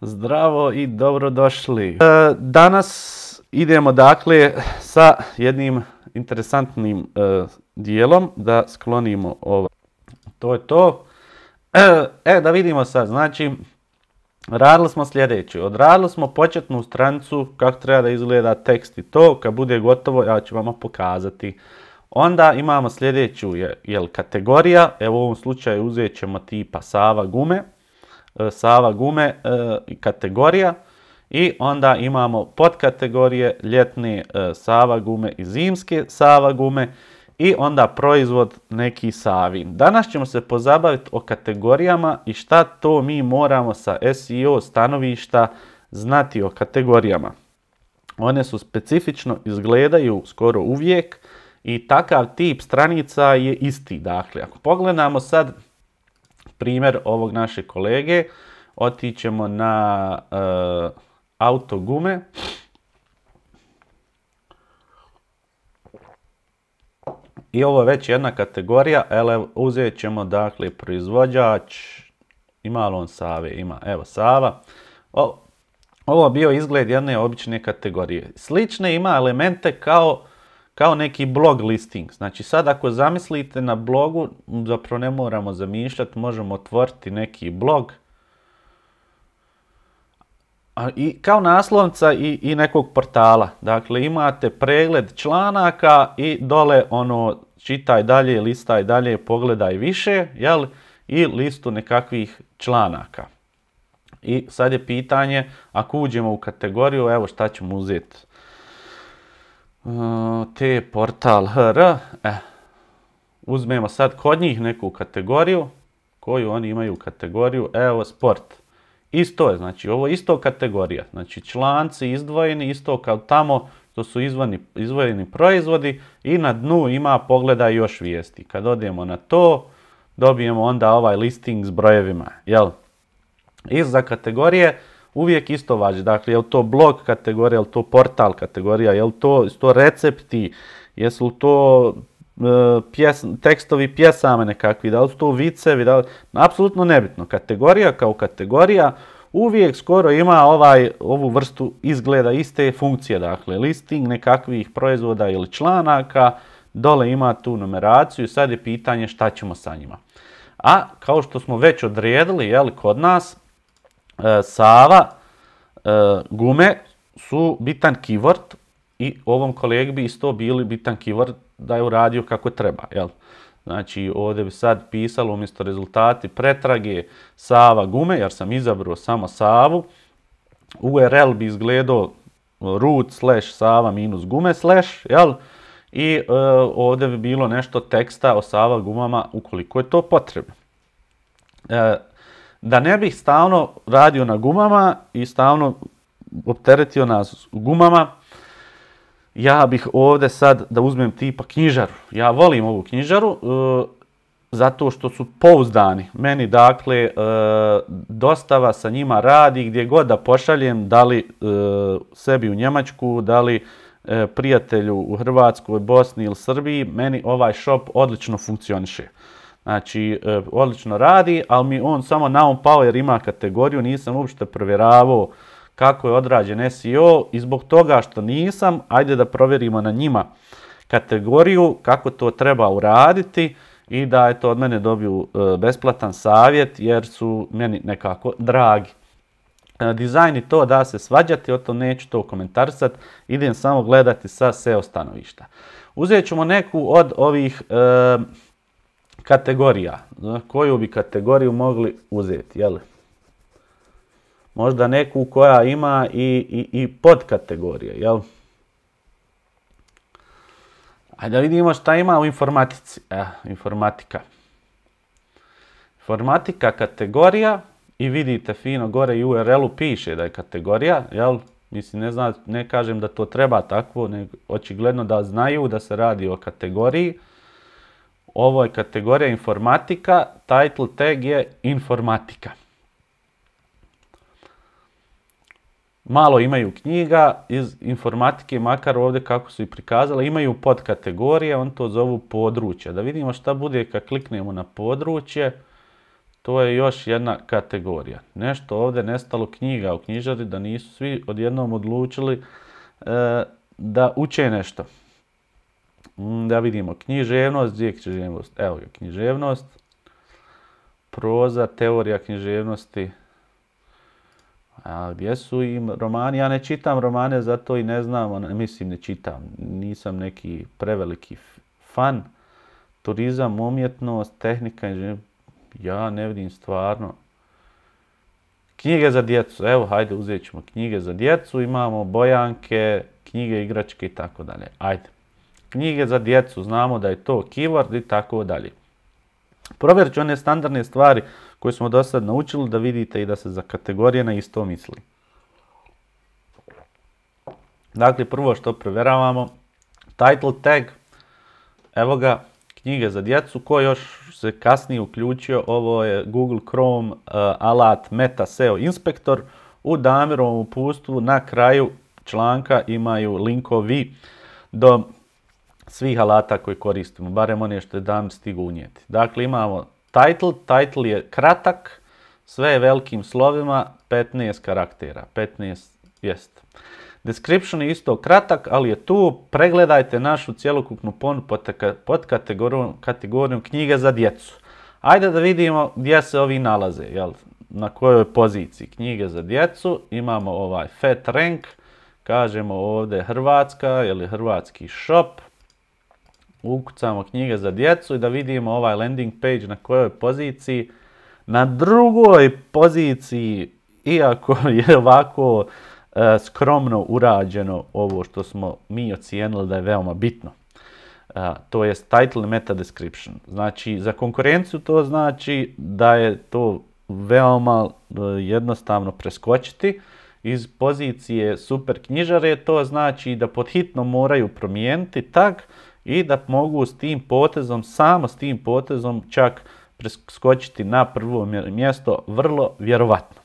Zdravo i dobrodošli. E, danas idemo dakle sa jednim interesantnim e, dijelom da sklonimo ovo. To je to. E, e, da vidimo sad, znači, radili smo sljedeće. Odradili smo početnu stranicu kako treba da izgleda tekst i to. Kad bude gotovo, ja ću vam pokazati. Onda imamo sljedeću je, jel, kategorija, evo u ovom slučaju uzet ćemo tipa Sava gume. E, Sava gume e, kategorija i onda imamo podkategorije ljetne Sava gume i zimske Sava gume i onda proizvod neki savin. Danas ćemo se pozabaviti o kategorijama i šta to mi moramo sa SEO stanovišta znati o kategorijama. One su specifično izgledaju skoro uvijek i takav tip stranica je isti. Dakle, ako pogledamo sad primjer ovog našeg kolege. Otićemo na eh, autogume auto I ovo je već jedna kategorija, ele uzet ćemo dakle proizvođač, ima li on Save, ima, evo Sava. ovo bio izgled jedne obične kategorije. Slične ima elemente kao kao neki blog listing. Znači sad ako zamislite na blogu, zapravo ne moramo zamišljati, možemo otvoriti neki blog. I kao naslovnica i, i nekog portala. Dakle, imate pregled članaka i dole ono čitaj dalje, listaj dalje, pogledaj više, jel? I listu nekakvih članaka. I sad je pitanje, ako uđemo u kategoriju, evo šta ćemo uzeti E, T portal HR. E, uzmemo sad kod njih neku kategoriju koju oni imaju kategoriju evo sport. Isto je, znači ovo je isto kategorija. Znači članci izdvojeni isto kao tamo to su izvani, izvojeni proizvodi i na dnu ima pogleda još vijesti. Kad odemo na to dobijemo onda ovaj listing s brojevima. Jel? iz za kategorije uvijek isto važi. Dakle, je li to blog kategorija, je li to portal kategorija, je li to, to recepti, jesu li to e, Pjes, tekstovi pjesame nekakvi, da li su to vicevi, da li, apsolutno nebitno. Kategorija kao kategorija uvijek skoro ima ovaj, ovu vrstu izgleda iste funkcije, dakle listing nekakvih proizvoda ili članaka, dole ima tu numeraciju i sad je pitanje šta ćemo sa njima. A kao što smo već odredili jel, kod nas, E, Sava, e, gume su bitan keyword i ovom kolegi bi isto bili bitan keyword da je uradio kako treba. Jel? Znači ovdje bi sad pisalo umjesto rezultati pretrage Sava gume, jer sam izabrao samo Savu. URL bi izgledao root slash Sava minus gume slash, jel? I e, ovdje bi bilo nešto teksta o Sava gumama ukoliko je to potrebno da ne bih stalno radio na gumama i stalno opteretio nas gumama, ja bih ovdje sad da uzmem tipa knjižaru. Ja volim ovu knjižaru e, zato što su pouzdani. Meni dakle e, dostava sa njima radi gdje god da pošaljem, da li e, sebi u Njemačku, da li prijatelju u Hrvatskoj, Bosni ili Srbiji, meni ovaj shop odlično funkcioniše. Znači, e, odlično radi, ali mi on samo na on jer ima kategoriju, nisam uopšte provjeravao kako je odrađen SEO i zbog toga što nisam, ajde da provjerimo na njima kategoriju, kako to treba uraditi i da je to od mene dobiju e, besplatan savjet jer su meni nekako dragi. E, Dizajni i to da se svađati, o to neću to komentarsat idem samo gledati sa SEO stanovišta. Uzet ćemo neku od ovih Kategorija. Koju bi kategoriju mogli uzeti, jel? Možda neku koja ima i, i, i podkategorije, jel? Ajde da vidimo šta ima u informatici. E, informatika. Informatika kategorija i vidite fino gore i URL-u piše da je kategorija, jel? Mislim, ne, zna, ne kažem da to treba takvo, nego očigledno da znaju da se radi o kategoriji. Ovo je kategorija informatika, title tag je informatika. Malo imaju knjiga iz informatike, makar ovdje kako su i prikazali, imaju podkategorije, on to zovu područje. Da vidimo šta bude kad kliknemo na područje, to je još jedna kategorija. Nešto ovdje nestalo knjiga u knjižari da nisu svi odjednom odlučili e, da uče nešto. Mm, da vidimo, književnost, gdje književnost? Evo je književnost. Proza, teorija književnosti. A gdje su im romani? Ja ne čitam romane, zato i ne znam, ono, mislim ne čitam. Nisam neki preveliki fan. Turizam, umjetnost, tehnika, ja ne vidim stvarno. Knjige za djecu, evo hajde uzet ćemo knjige za djecu, imamo bojanke, knjige, igračke i tako dalje. Ajde knjige za djecu, znamo da je to keyword i tako dalje. Provjerit ću one standardne stvari koje smo do sad naučili da vidite i da se za kategorije na isto misli. Dakle, prvo što provjeravamo, title tag, evo ga, knjige za djecu, ko još se kasnije uključio, ovo je Google Chrome eh, alat Meta SEO Inspector, u Damirovom upustvu na kraju članka imaju linkovi do svih alata koje koristimo, barem one što je dan stigu unijeti. Dakle, imamo title, title je kratak, sve je velikim slovima, 15 karaktera, 15 jest. Description je isto kratak, ali je tu, pregledajte našu cjelokupnu ponu pod kategorijom, knjige za djecu. Ajde da vidimo gdje se ovi nalaze, jel? na kojoj poziciji. Knjige za djecu, imamo ovaj fat rank, kažemo ovdje Hrvatska, ili Hrvatski shop, ukucamo knjige za djecu i da vidimo ovaj landing page na kojoj poziciji. Na drugoj poziciji, iako je ovako e, skromno urađeno ovo što smo mi ocijenili da je veoma bitno. E, to je title meta description. Znači, za konkurenciju to znači da je to veoma e, jednostavno preskočiti. Iz pozicije super knjižare to znači da pod hitno moraju promijeniti tak i da mogu s tim potezom, samo s tim potezom čak preskočiti na prvo mjesto, vrlo vjerovatno.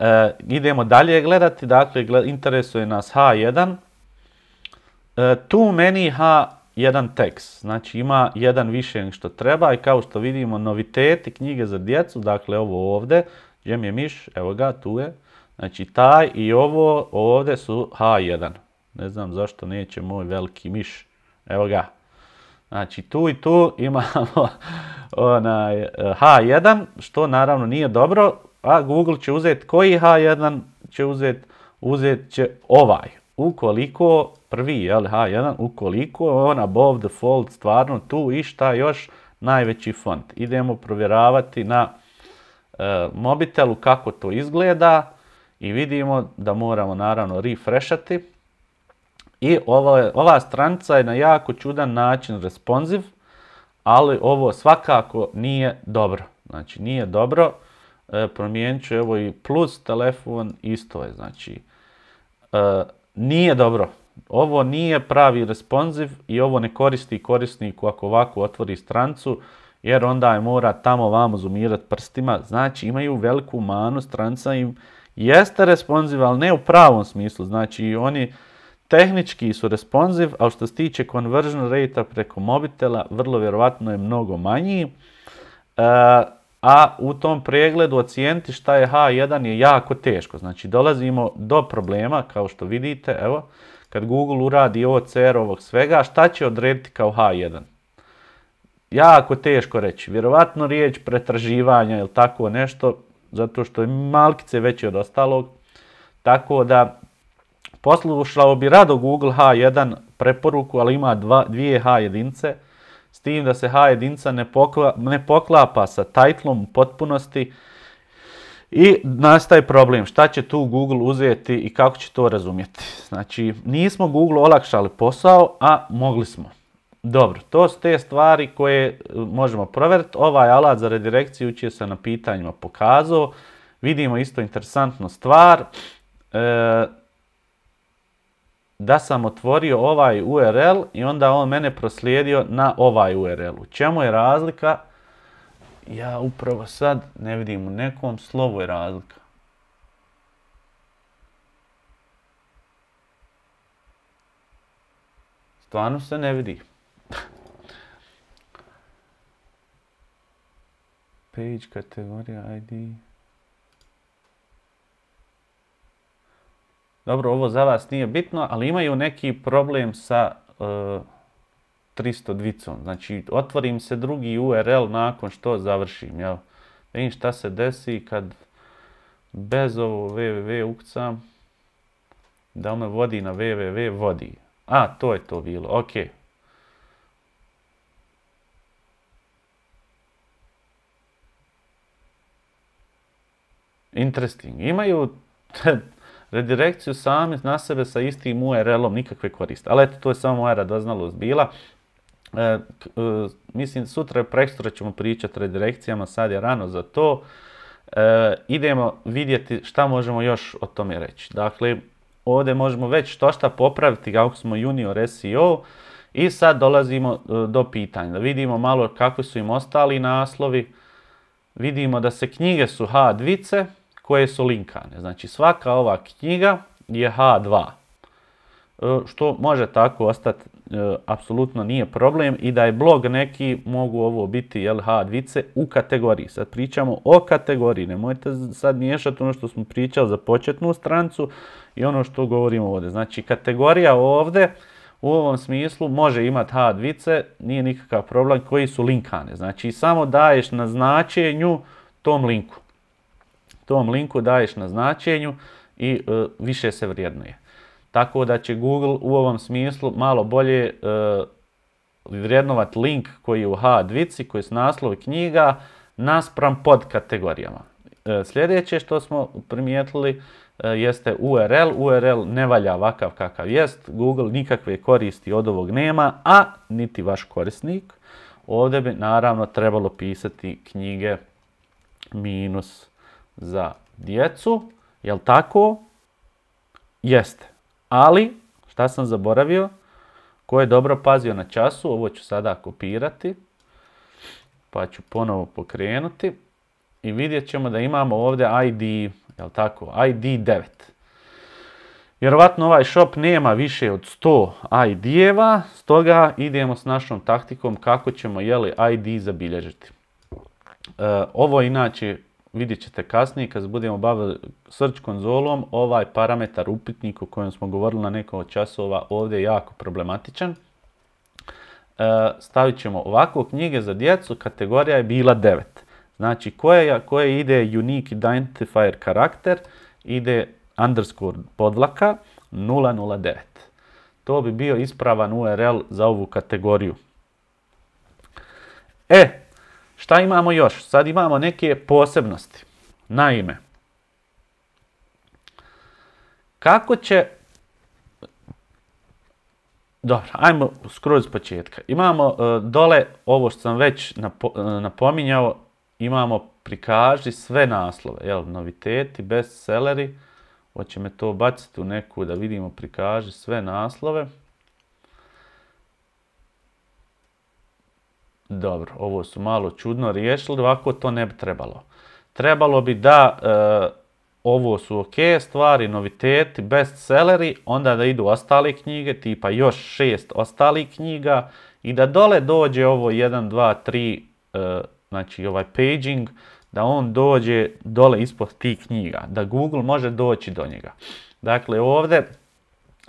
E, idemo dalje gledati, dakle interesuje nas H1. E, tu meni H1 tekst, znači ima jedan više nego što treba i kao što vidimo noviteti knjige za djecu, dakle ovo ovdje, gdje mi je miš, evo ga, tu je, znači taj i ovo ovdje su H1. Ne znam zašto neće moj veliki miš. Evo ga. Znači tu i tu imamo onaj e, H1, što naravno nije dobro, a Google će uzeti koji H1 će uzeti, uzet će ovaj. Ukoliko, prvi jel, H1, ukoliko je on above the fold stvarno tu i šta još, najveći font. Idemo provjeravati na e, mobitelu kako to izgleda i vidimo da moramo naravno refreshati. I ova, ova stranica je na jako čudan način responsiv, ali ovo svakako nije dobro. Znači nije dobro, e, promijenit ću evo i plus telefon, isto je, znači e, nije dobro. Ovo nije pravi responsiv i ovo ne koristi korisniku ako ovako otvori strancu, jer onda je mora tamo vamo zoomirati prstima. Znači imaju veliku manu, stranca im jeste responsiv, ali ne u pravom smislu. Znači oni tehnički su responsive, ali što se tiče conversion rate preko mobitela, vrlo vjerovatno je mnogo manji. E, a u tom pregledu ocijeniti šta je H1 je jako teško. Znači dolazimo do problema, kao što vidite, evo, kad Google uradi ocr ovog svega, šta će odrediti kao H1? Jako teško reći. Vjerovatno riječ pretraživanja ili tako nešto, zato što je malkice veće od ostalog. Tako da Poslušao bi rado Google H1 preporuku, ali ima dvije H jedinice, s tim da se H jedinica ne, ne poklapa sa titlom u potpunosti i nastaje problem šta će tu Google uzeti i kako će to razumjeti. Znači, nismo Google olakšali posao, a mogli smo. Dobro, to su te stvari koje e, možemo provjeriti. Ovaj alat za redirekciju će se na pitanjima pokazao. Vidimo isto interesantnu stvar. E, da sam otvorio ovaj URL i onda on mene proslijedio na ovaj URL. U čemu je razlika? Ja upravo sad ne vidim, u nekom slovu je razlika. Stvarno se ne vidi. Page, kategorija, ID. dobro, ovo za vas nije bitno, ali imaju neki problem sa 300 e, dvicom. Znači, otvorim se drugi URL nakon što završim, jel? Vidim šta se desi kad bez ovo www ukcam, da ono vodi na www vodi. A, to je to bilo, ok. Interesting. Imaju redirekciju sami na sebe sa istim URL-om nikakve koriste. Ali eto, to je samo moja radoznalost bila. E, e, mislim, sutra, prekstora ćemo pričati o redirekcijama, sad je rano za to. E, idemo vidjeti šta možemo još o tome reći. Dakle, ovdje možemo već što šta popraviti kako smo junior SEO i sad dolazimo do pitanja. Da vidimo malo kakvi su im ostali naslovi. Vidimo da se knjige su H dvice, koje su linkane. Znači svaka ova knjiga je H2, e, što može tako ostati, e, apsolutno nije problem i da je blog neki, mogu ovo biti h 2 u kategoriji. Sad pričamo o kategoriji, nemojte sad miješati ono što smo pričali za početnu strancu i ono što govorimo ovdje. Znači kategorija ovdje u ovom smislu može imati h nije nikakav problem koji su linkane. Znači samo daješ na značenju tom linku tom linku daješ na značenju i e, više se vrijednuje. Tako da će Google u ovom smislu malo bolje e, vrijednovati link koji je u H2, koji su naslovi knjiga, naspram pod kategorijama. E, sljedeće što smo primijetili e, jeste URL. URL ne valja ovakav kakav jest. Google nikakve koristi od ovog nema, a niti vaš korisnik. Ovdje bi naravno trebalo pisati knjige minus za djecu, jel tako? Jeste. Ali, šta sam zaboravio? Ko je dobro pazio na času, ovo ću sada kopirati. Pa ću ponovo pokrenuti. I vidjet ćemo da imamo ovdje ID, jel tako? ID 9. Vjerovatno ovaj shop nema više od 100 ID-eva, stoga idemo s našom taktikom kako ćemo jeli ID zabilježiti. E, ovo je inače vidjet ćete kasnije kad budemo bavili search konzolom, ovaj parametar upitnik o kojem smo govorili na nekom od časova ovdje je jako problematičan. E, stavit ćemo ovako knjige za djecu, kategorija je bila 9. Znači koje, koje ide unique identifier karakter, ide underscore podlaka 009. To bi bio ispravan URL za ovu kategoriju. E, Šta imamo još? Sad imamo neke posebnosti. Naime, kako će... Dobro, ajmo skroz početka. Imamo e, dole, ovo što sam već e, napominjao, imamo prikaži sve naslove, jel, noviteti, bestselleri, hoće me to baciti u neku da vidimo prikaži sve naslove. Dobro, ovo su malo čudno riješili, ovako to ne bi trebalo. Trebalo bi da e, ovo su ok stvari, noviteti, bestselleri, onda da idu ostale knjige, tipa još šest ostalih knjiga i da dole dođe ovo 1, 2, 3, znači ovaj paging, da on dođe dole ispod tih knjiga, da Google može doći do njega. Dakle, ovdje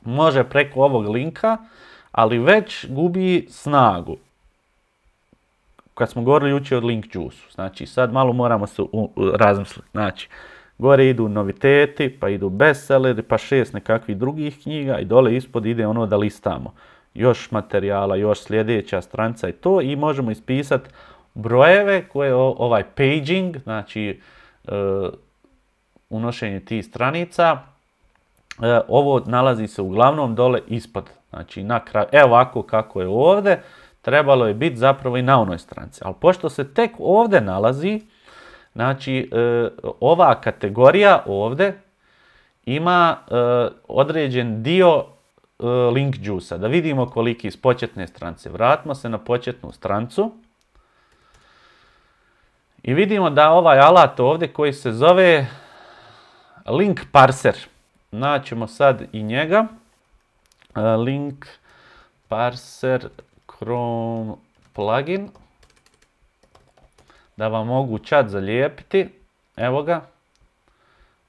može preko ovog linka, ali već gubi snagu kad smo govorili jučer o link juice znači sad malo moramo se razmisliti, znači gore idu noviteti, pa idu bestselleri, pa šest nekakvih drugih knjiga i dole ispod ide ono da listamo još materijala, još sljedeća stranca i to i možemo ispisati brojeve koje ovaj paging, znači e, unošenje tih stranica, e, ovo nalazi se uglavnom dole ispod, znači na evo ovako kako je ovdje, trebalo je biti zapravo i na onoj stranci. Ali pošto se tek ovdje nalazi, znači e, ova kategorija ovdje ima e, određen dio e, link juice Da vidimo koliki iz početne strance. Vratimo se na početnu strancu. I vidimo da ovaj alat ovdje koji se zove link parser. Naćemo sad i njega. Link parser Chrome plugin da vam mogu čat zalijepiti. Evo ga.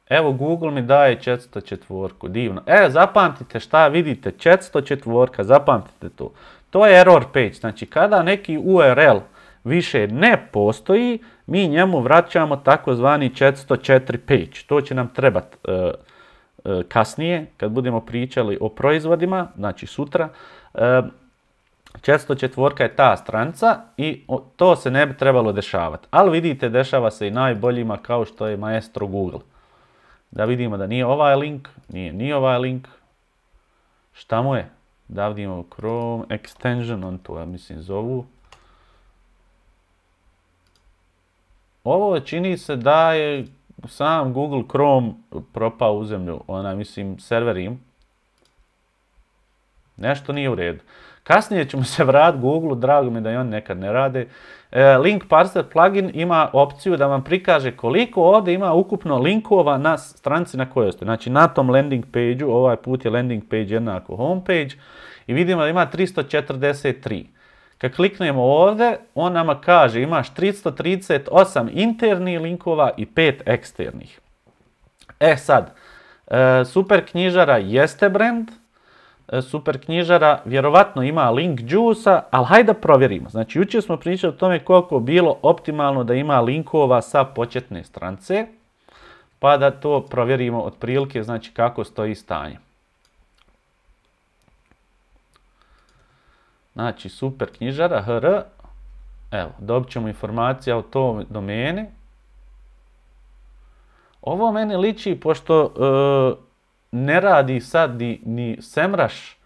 Evo Google mi daje 404, divno. E, zapamtite šta vidite, 404, zapamtite to. To je error page, znači kada neki URL više ne postoji, mi njemu vraćamo takozvani 404 page. To će nam trebati e, e, kasnije, kad budemo pričali o proizvodima, znači sutra. E, Često četvorka je ta stranca i to se ne bi trebalo dešavati. Ali vidite, dešava se i najboljima kao što je maestro Google. Da vidimo da nije ovaj link, nije ni ovaj link. Šta mu je? Da vidimo Chrome Extension, on to ja mislim zovu. Ovo čini se da je sam Google Chrome propao u zemlju, ona mislim serverim. Nešto nije u redu. Kasnije ćemo se vratiti Google, drago mi da i oni nekad ne rade. E, link parser plugin ima opciju da vam prikaže koliko ovdje ima ukupno linkova na stranici na kojoj ste. Znači na tom landing page ovaj put je landing page jednako homepage i vidimo da ima 343. Kad kliknemo ovdje, on nama kaže imaš 338 internih linkova i 5 eksternih. E sad, e, super knjižara jeste brend. E, super knjižara vjerovatno ima link juice ali hajde da provjerimo. Znači, jučer smo pričali o tome koliko bilo optimalno da ima linkova sa početne strance, pa da to provjerimo otprilike, znači kako stoji stanje. Znači, super knjižara, hr, evo, dobit ćemo informacija o tom domeni. Ovo mene liči, pošto e, ne radi sad ni, ni semraš.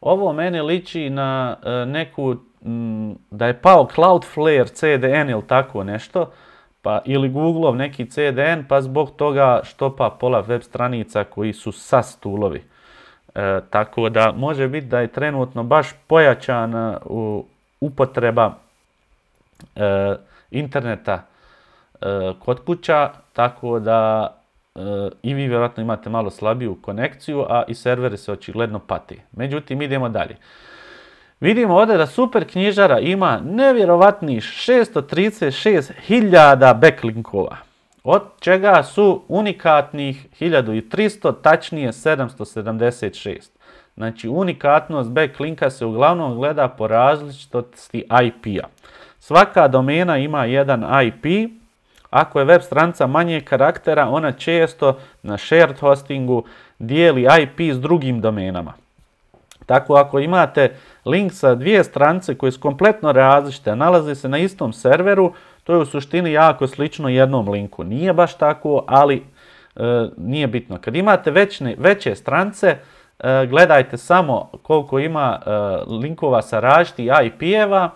Ovo mene liči na e, neku, mm, da je pao Cloudflare CDN ili tako nešto, pa ili Google neki CDN, pa zbog toga štopa pola web stranica koji su sa e, tako da može biti da je trenutno baš pojačana u, upotreba e, interneta kod kuća, tako da i vi vjerojatno imate malo slabiju konekciju, a i serveri se očigledno pati. Međutim, idemo dalje. Vidimo ovdje da super knjižara ima nevjerovatni 636.000 backlinkova, od čega su unikatnih 1300, tačnije 776. Znači unikatnost backlinka se uglavnom gleda po različitosti IP-a. Svaka domena ima jedan IP, ako je web stranca manjeg karaktera, ona često na shared hostingu dijeli IP s drugim domenama. Tako ako imate link sa dvije strance koje su kompletno različite, nalaze se na istom serveru, to je u suštini jako slično jednom linku. Nije baš tako, ali e, nije bitno. Kad imate veće strance, e, gledajte samo koliko ima e, linkova sa različitih IP-eva,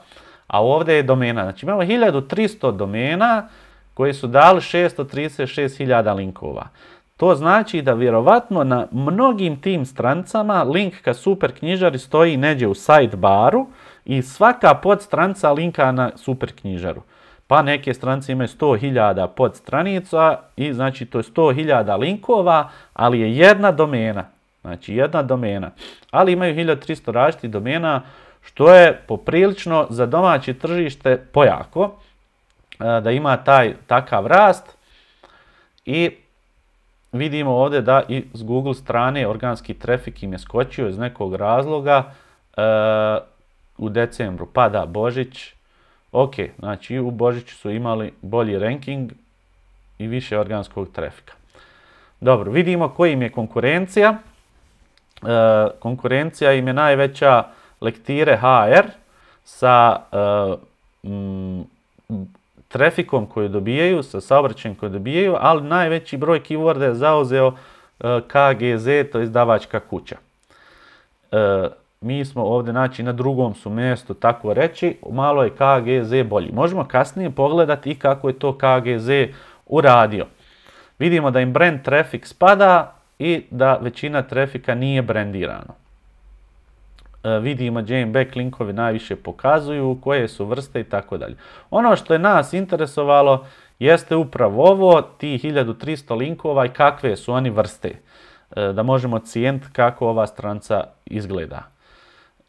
a ovdje je domena. Znači imamo 1300 domena, koji su dali 636.000 linkova. To znači da vjerovatno na mnogim tim strancama link ka super knjižari stoji neđe u sidebaru i svaka podstranca linka na super knjižaru. Pa neke strance imaju 100.000 podstranica i znači to je 100.000 linkova, ali je jedna domena. Znači jedna domena. Ali imaju 1300 različitih domena što je poprilično za domaće tržište pojako da ima taj takav rast i vidimo ovdje da i s Google strane organski trafik im je skočio iz nekog razloga u decembru pada Božić ok, znači u Božiću su imali bolji ranking i više organskog trafika dobro, vidimo koji im je konkurencija konkurencija im je najveća lektire HR sa trafikom koju dobijaju, sa saobraćajem koji dobijaju, ali najveći broj keyworda je zauzeo e, KGZ, to je izdavačka kuća. E, mi smo ovdje naći na drugom su mjestu, tako reći, malo je KGZ bolji. Možemo kasnije pogledati i kako je to KGZ uradio. Vidimo da im brand trafik spada i da većina trafika nije brandirano. E, vidimo gdje back linkovi najviše pokazuju, koje su vrste i tako dalje. Ono što je nas interesovalo jeste upravo ovo, ti 1300 linkova i kakve su oni vrste. E, da možemo cijent kako ova stranca izgleda.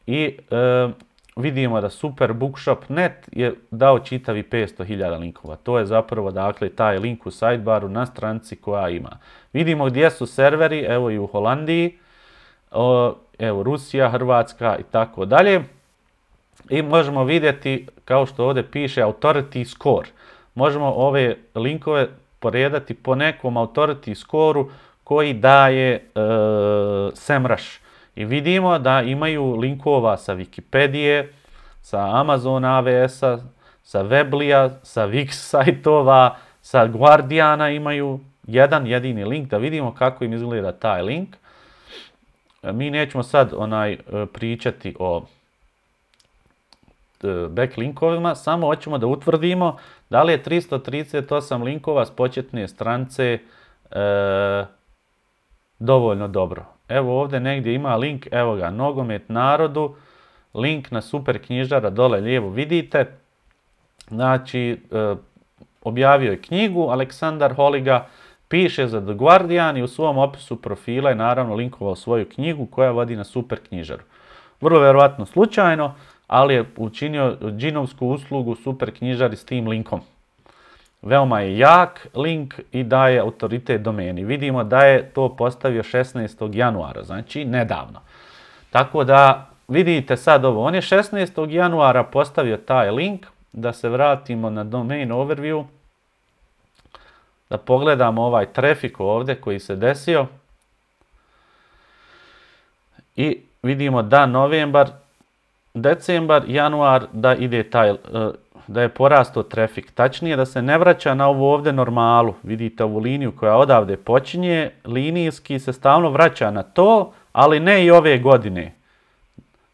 I e, vidimo da Super Bookshop Net je dao čitavi 500.000 linkova. To je zapravo dakle taj link u sidebaru na stranci koja ima. Vidimo gdje su serveri, evo i u Holandiji evo Rusija, Hrvatska i tako dalje. I možemo vidjeti, kao što ovdje piše, authority score. Možemo ove linkove poredati po nekom authority skoru koji daje semraš. Semrush. I vidimo da imaju linkova sa Wikipedije, sa Amazon avs a sa Weblija, sa Wix sajtova, sa Guardiana imaju jedan jedini link da vidimo kako im izgleda taj link. E, mi nećemo sad onaj e, pričati o e, backlinkovima, samo hoćemo da utvrdimo da li je 338 linkova s početne strance dovoljno dobro. Evo ovdje negdje ima link, evo ga, nogomet narodu, link na super knjižara dole lijevo vidite. Znači, objavio je knjigu Aleksandar Holiga, Piše za The Guardian i u svom opisu profila je naravno linkovao svoju knjigu koja vodi na super knjižaru. Vrlo vjerojatno slučajno, ali je učinio džinovsku uslugu super knjižari s tim linkom. Veoma je jak link i daje autoritet domeni. Vidimo da je to postavio 16. januara, znači nedavno. Tako da vidite sad ovo, on je 16. januara postavio taj link, da se vratimo na domain overview, da pogledamo ovaj trafik ovdje koji se desio. I vidimo da novembar, decembar, januar da ide eh, da je porasto trafik. Tačnije da se ne vraća na ovu ovdje normalu. Vidite ovu liniju koja odavde počinje, linijski se stalno vraća na to, ali ne i ove godine.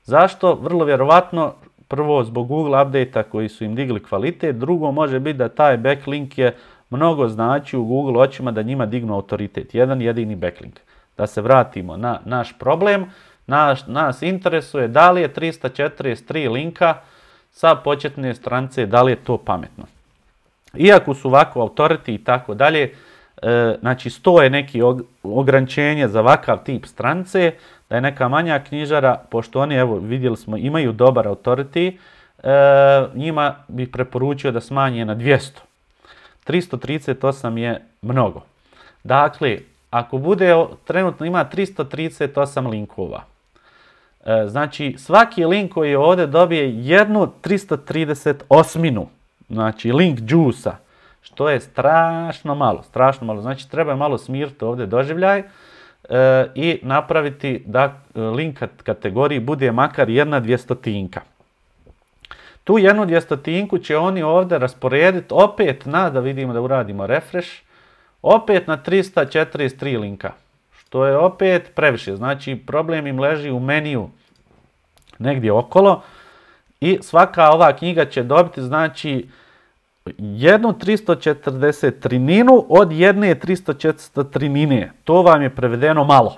Zašto? Vrlo vjerovatno prvo zbog Google update koji su im digli kvalitet, drugo može biti da taj backlink je mnogo znači u Google očima da njima dignu autoritet. Jedan jedini backlink. Da se vratimo na naš problem. Naš, nas interesuje da li je 343 linka sa početne strance, da li je to pametno. Iako su ovako autoriti i tako dalje, e, znači stoje neki ograničenje za ovakav tip strance, da je neka manja knjižara, pošto oni, evo vidjeli smo, imaju dobar autoriti, e, njima bih preporučio da smanje na 200. 338 je mnogo. Dakle, ako bude, trenutno ima 338 linkova. E, znači, svaki link koji je ovdje dobije jednu 338-inu. Znači, link džusa. Što je strašno malo, strašno malo. Znači, treba malo smiriti ovdje doživljaj e, i napraviti da e, link kategoriji bude makar jedna dvjestotinka. Tu jednu dvjestotinku će oni ovdje rasporediti opet na, da vidimo da uradimo refresh, opet na 343 linka. Što je opet previše, znači problem im leži u meniju negdje okolo. I svaka ova knjiga će dobiti znači jednu 343 ninu od jedne 343 nine. To vam je prevedeno malo.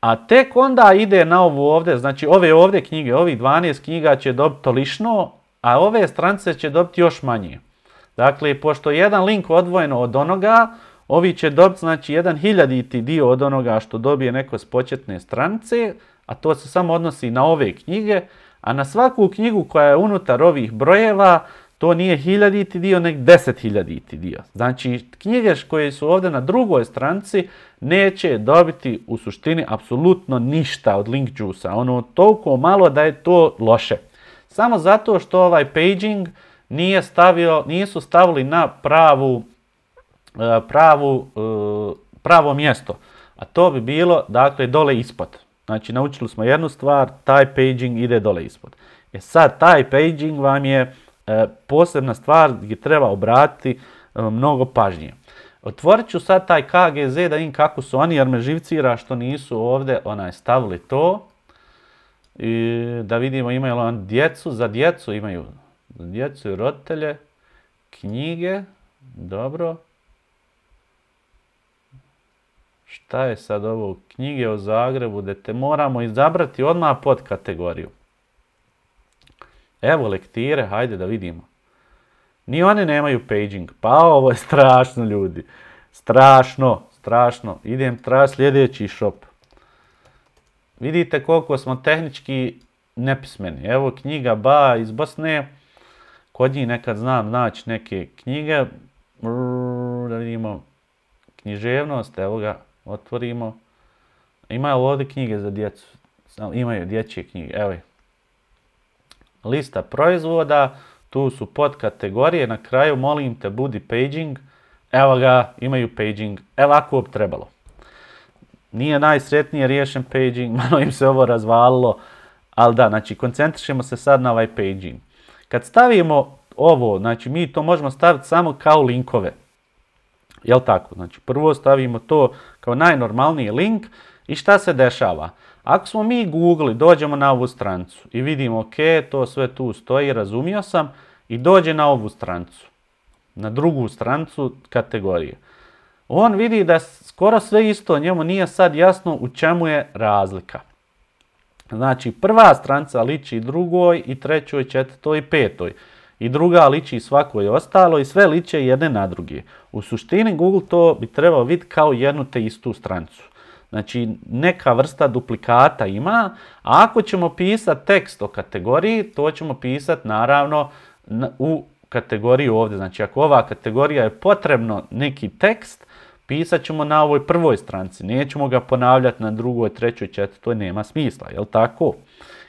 A tek onda ide na ovu ovdje, znači ove ovdje knjige, ovih 12 knjiga će dobiti lišno, a ove strance će dobiti još manje. Dakle, pošto je jedan link odvojeno od onoga, ovi će dobiti znači jedan hiljaditi dio od onoga što dobije neko s početne strance, a to se samo odnosi na ove knjige, a na svaku knjigu koja je unutar ovih brojeva, to nije hiljaditi dio, nek deset hiljaditi dio. Znači, knjige koje su ovdje na drugoj stranci neće dobiti u suštini apsolutno ništa od link juice Ono toliko malo da je to loše. Samo zato što ovaj paging nije stavio, nisu stavili na pravu, e, pravu, e, pravo mjesto. A to bi bilo, dakle, dole ispod. Znači, naučili smo jednu stvar, taj paging ide dole ispod. E sad, taj paging vam je E, posebna stvar gdje treba obratiti e, mnogo pažnje. Otvorit ću sad taj KGZ da vidim kako su oni, jer me živcira što nisu ovdje stavili to. I da vidimo imaju li oni djecu, za djecu imaju djecu i roditelje, knjige, dobro. Šta je sad ovo? Knjige o Zagrebu, da te moramo izabrati odmah pod kategoriju. Evo lektire, hajde da vidimo. Ni one nemaju paging. Pa ovo je strašno ljudi. Strašno, strašno. Idem tra sljedeći šop. Vidite koliko smo tehnički nepismeni. Evo knjiga Ba iz Bosne. Kod njih nekad znam naći neke knjige. da vidimo književnost. Evo ga, otvorimo. Imaju ovdje knjige za djecu. Imaju dječje knjige. Evo je lista proizvoda, tu su podkategorije, na kraju molim te budi paging, evo ga, imaju paging, e trebalo. Nije najsretnije riješen paging, malo im se ovo razvalilo, ali da, znači koncentrišemo se sad na ovaj paging. Kad stavimo ovo, znači mi to možemo staviti samo kao linkove. Jel tako? Znači prvo stavimo to kao najnormalniji link i šta se dešava? Ako smo mi googli, dođemo na ovu strancu i vidimo ok, to sve tu stoji, razumio sam i dođe na ovu strancu, na drugu strancu kategorije. On vidi da skoro sve isto, njemu nije sad jasno u čemu je razlika. Znači prva stranca liči drugoj i trećoj, četvrtoj i petoj. I druga liči svakoj ostalo i sve liče jedne na druge. U suštini Google to bi trebao vidjeti kao jednu te istu strancu. Znači neka vrsta duplikata ima. A ako ćemo pisati tekst o kategoriji, to ćemo pisati naravno u kategoriju ovdje. Znači ako ova kategorija je potrebno neki tekst, pisat ćemo na ovoj prvoj stranci. Nećemo ga ponavljati na drugoj, trećoj, četvrtoj, nema smisla, jel tako?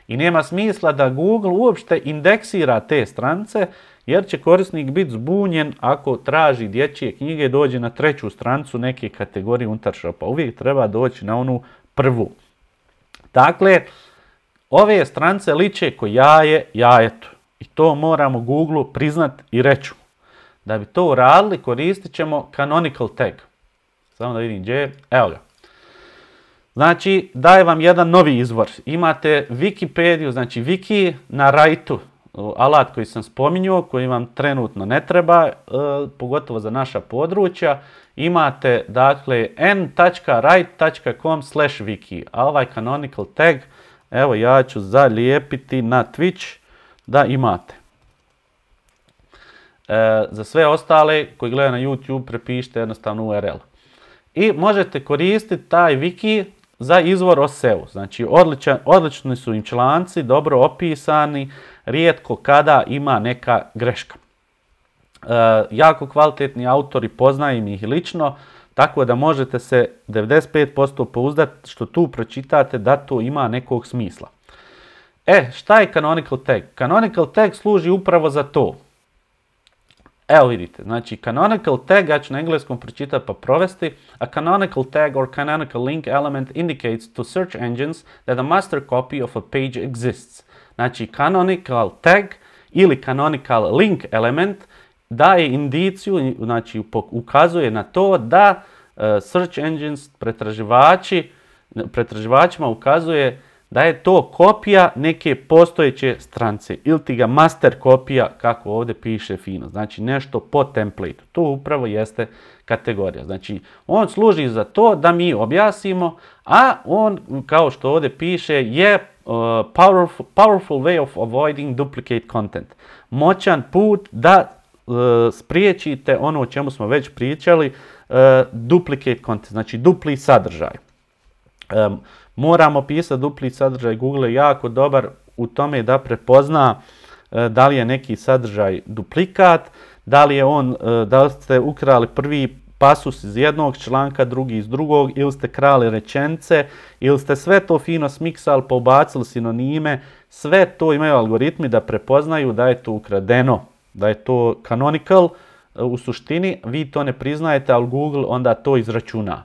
I nema smisla da Google uopšte indeksira te strance jer će korisnik biti zbunjen ako traži dječje knjige i dođe na treću strancu neke kategorije unutar shopa. Uvijek treba doći na onu prvu. Dakle, ove strance liče ko jaje jajetu. I to moramo Google priznat i reći. Da bi to uradili koristit ćemo canonical tag. Samo da vidim gdje je. Evo ga. Znači, daje vam jedan novi izvor. Imate Wikipediju, znači Wiki na rajtu, alat koji sam spominjao, koji vam trenutno ne treba, e, pogotovo za naša područja, imate dakle n.write.com slash wiki, a ovaj canonical tag, evo ja ću zalijepiti na Twitch da imate. E, za sve ostale koji gledaju na YouTube prepišite jednostavno URL. Er I možete koristiti taj wiki za izvor o SEO. Znači odlični su im članci, dobro opisani, rijetko kada ima neka greška. E, jako kvalitetni autori, poznajem ih lično, tako da možete se 95% pouzdati što tu pročitate da to ima nekog smisla. E, šta je canonical tag? Canonical tag služi upravo za to. Evo vidite, znači canonical tag, ja ću na engleskom pročitati pa provesti. A canonical tag or canonical link element indicates to search engines that a master copy of a page exists. Znači canonical tag ili canonical link element daje indiciju, znači ukazuje na to da e, search engines pretraživači, pretraživačima ukazuje da je to kopija neke postojeće strance ili ti ga master kopija kako ovdje piše fino, znači nešto po templateu. To upravo jeste kategorija. Znači on služi za to da mi objasnimo, a on kao što ovdje piše je Uh, powerful, powerful way of avoiding duplicate content. Moćan put da uh, spriječite ono o čemu smo već pričali, uh, duplicate content, znači dupli sadržaj. Um, moramo pisati dupli sadržaj, Google je jako dobar u tome da prepozna uh, da li je neki sadržaj duplikat, da li je on, da ste ukrali prvi pasus iz jednog članka, drugi iz drugog, ili ste krali rečence, ili ste sve to fino smiksali, pobacili sinonime, sve to imaju algoritmi da prepoznaju da je to ukradeno, da je to canonical, u suštini vi to ne priznajete, ali Google onda to izračuna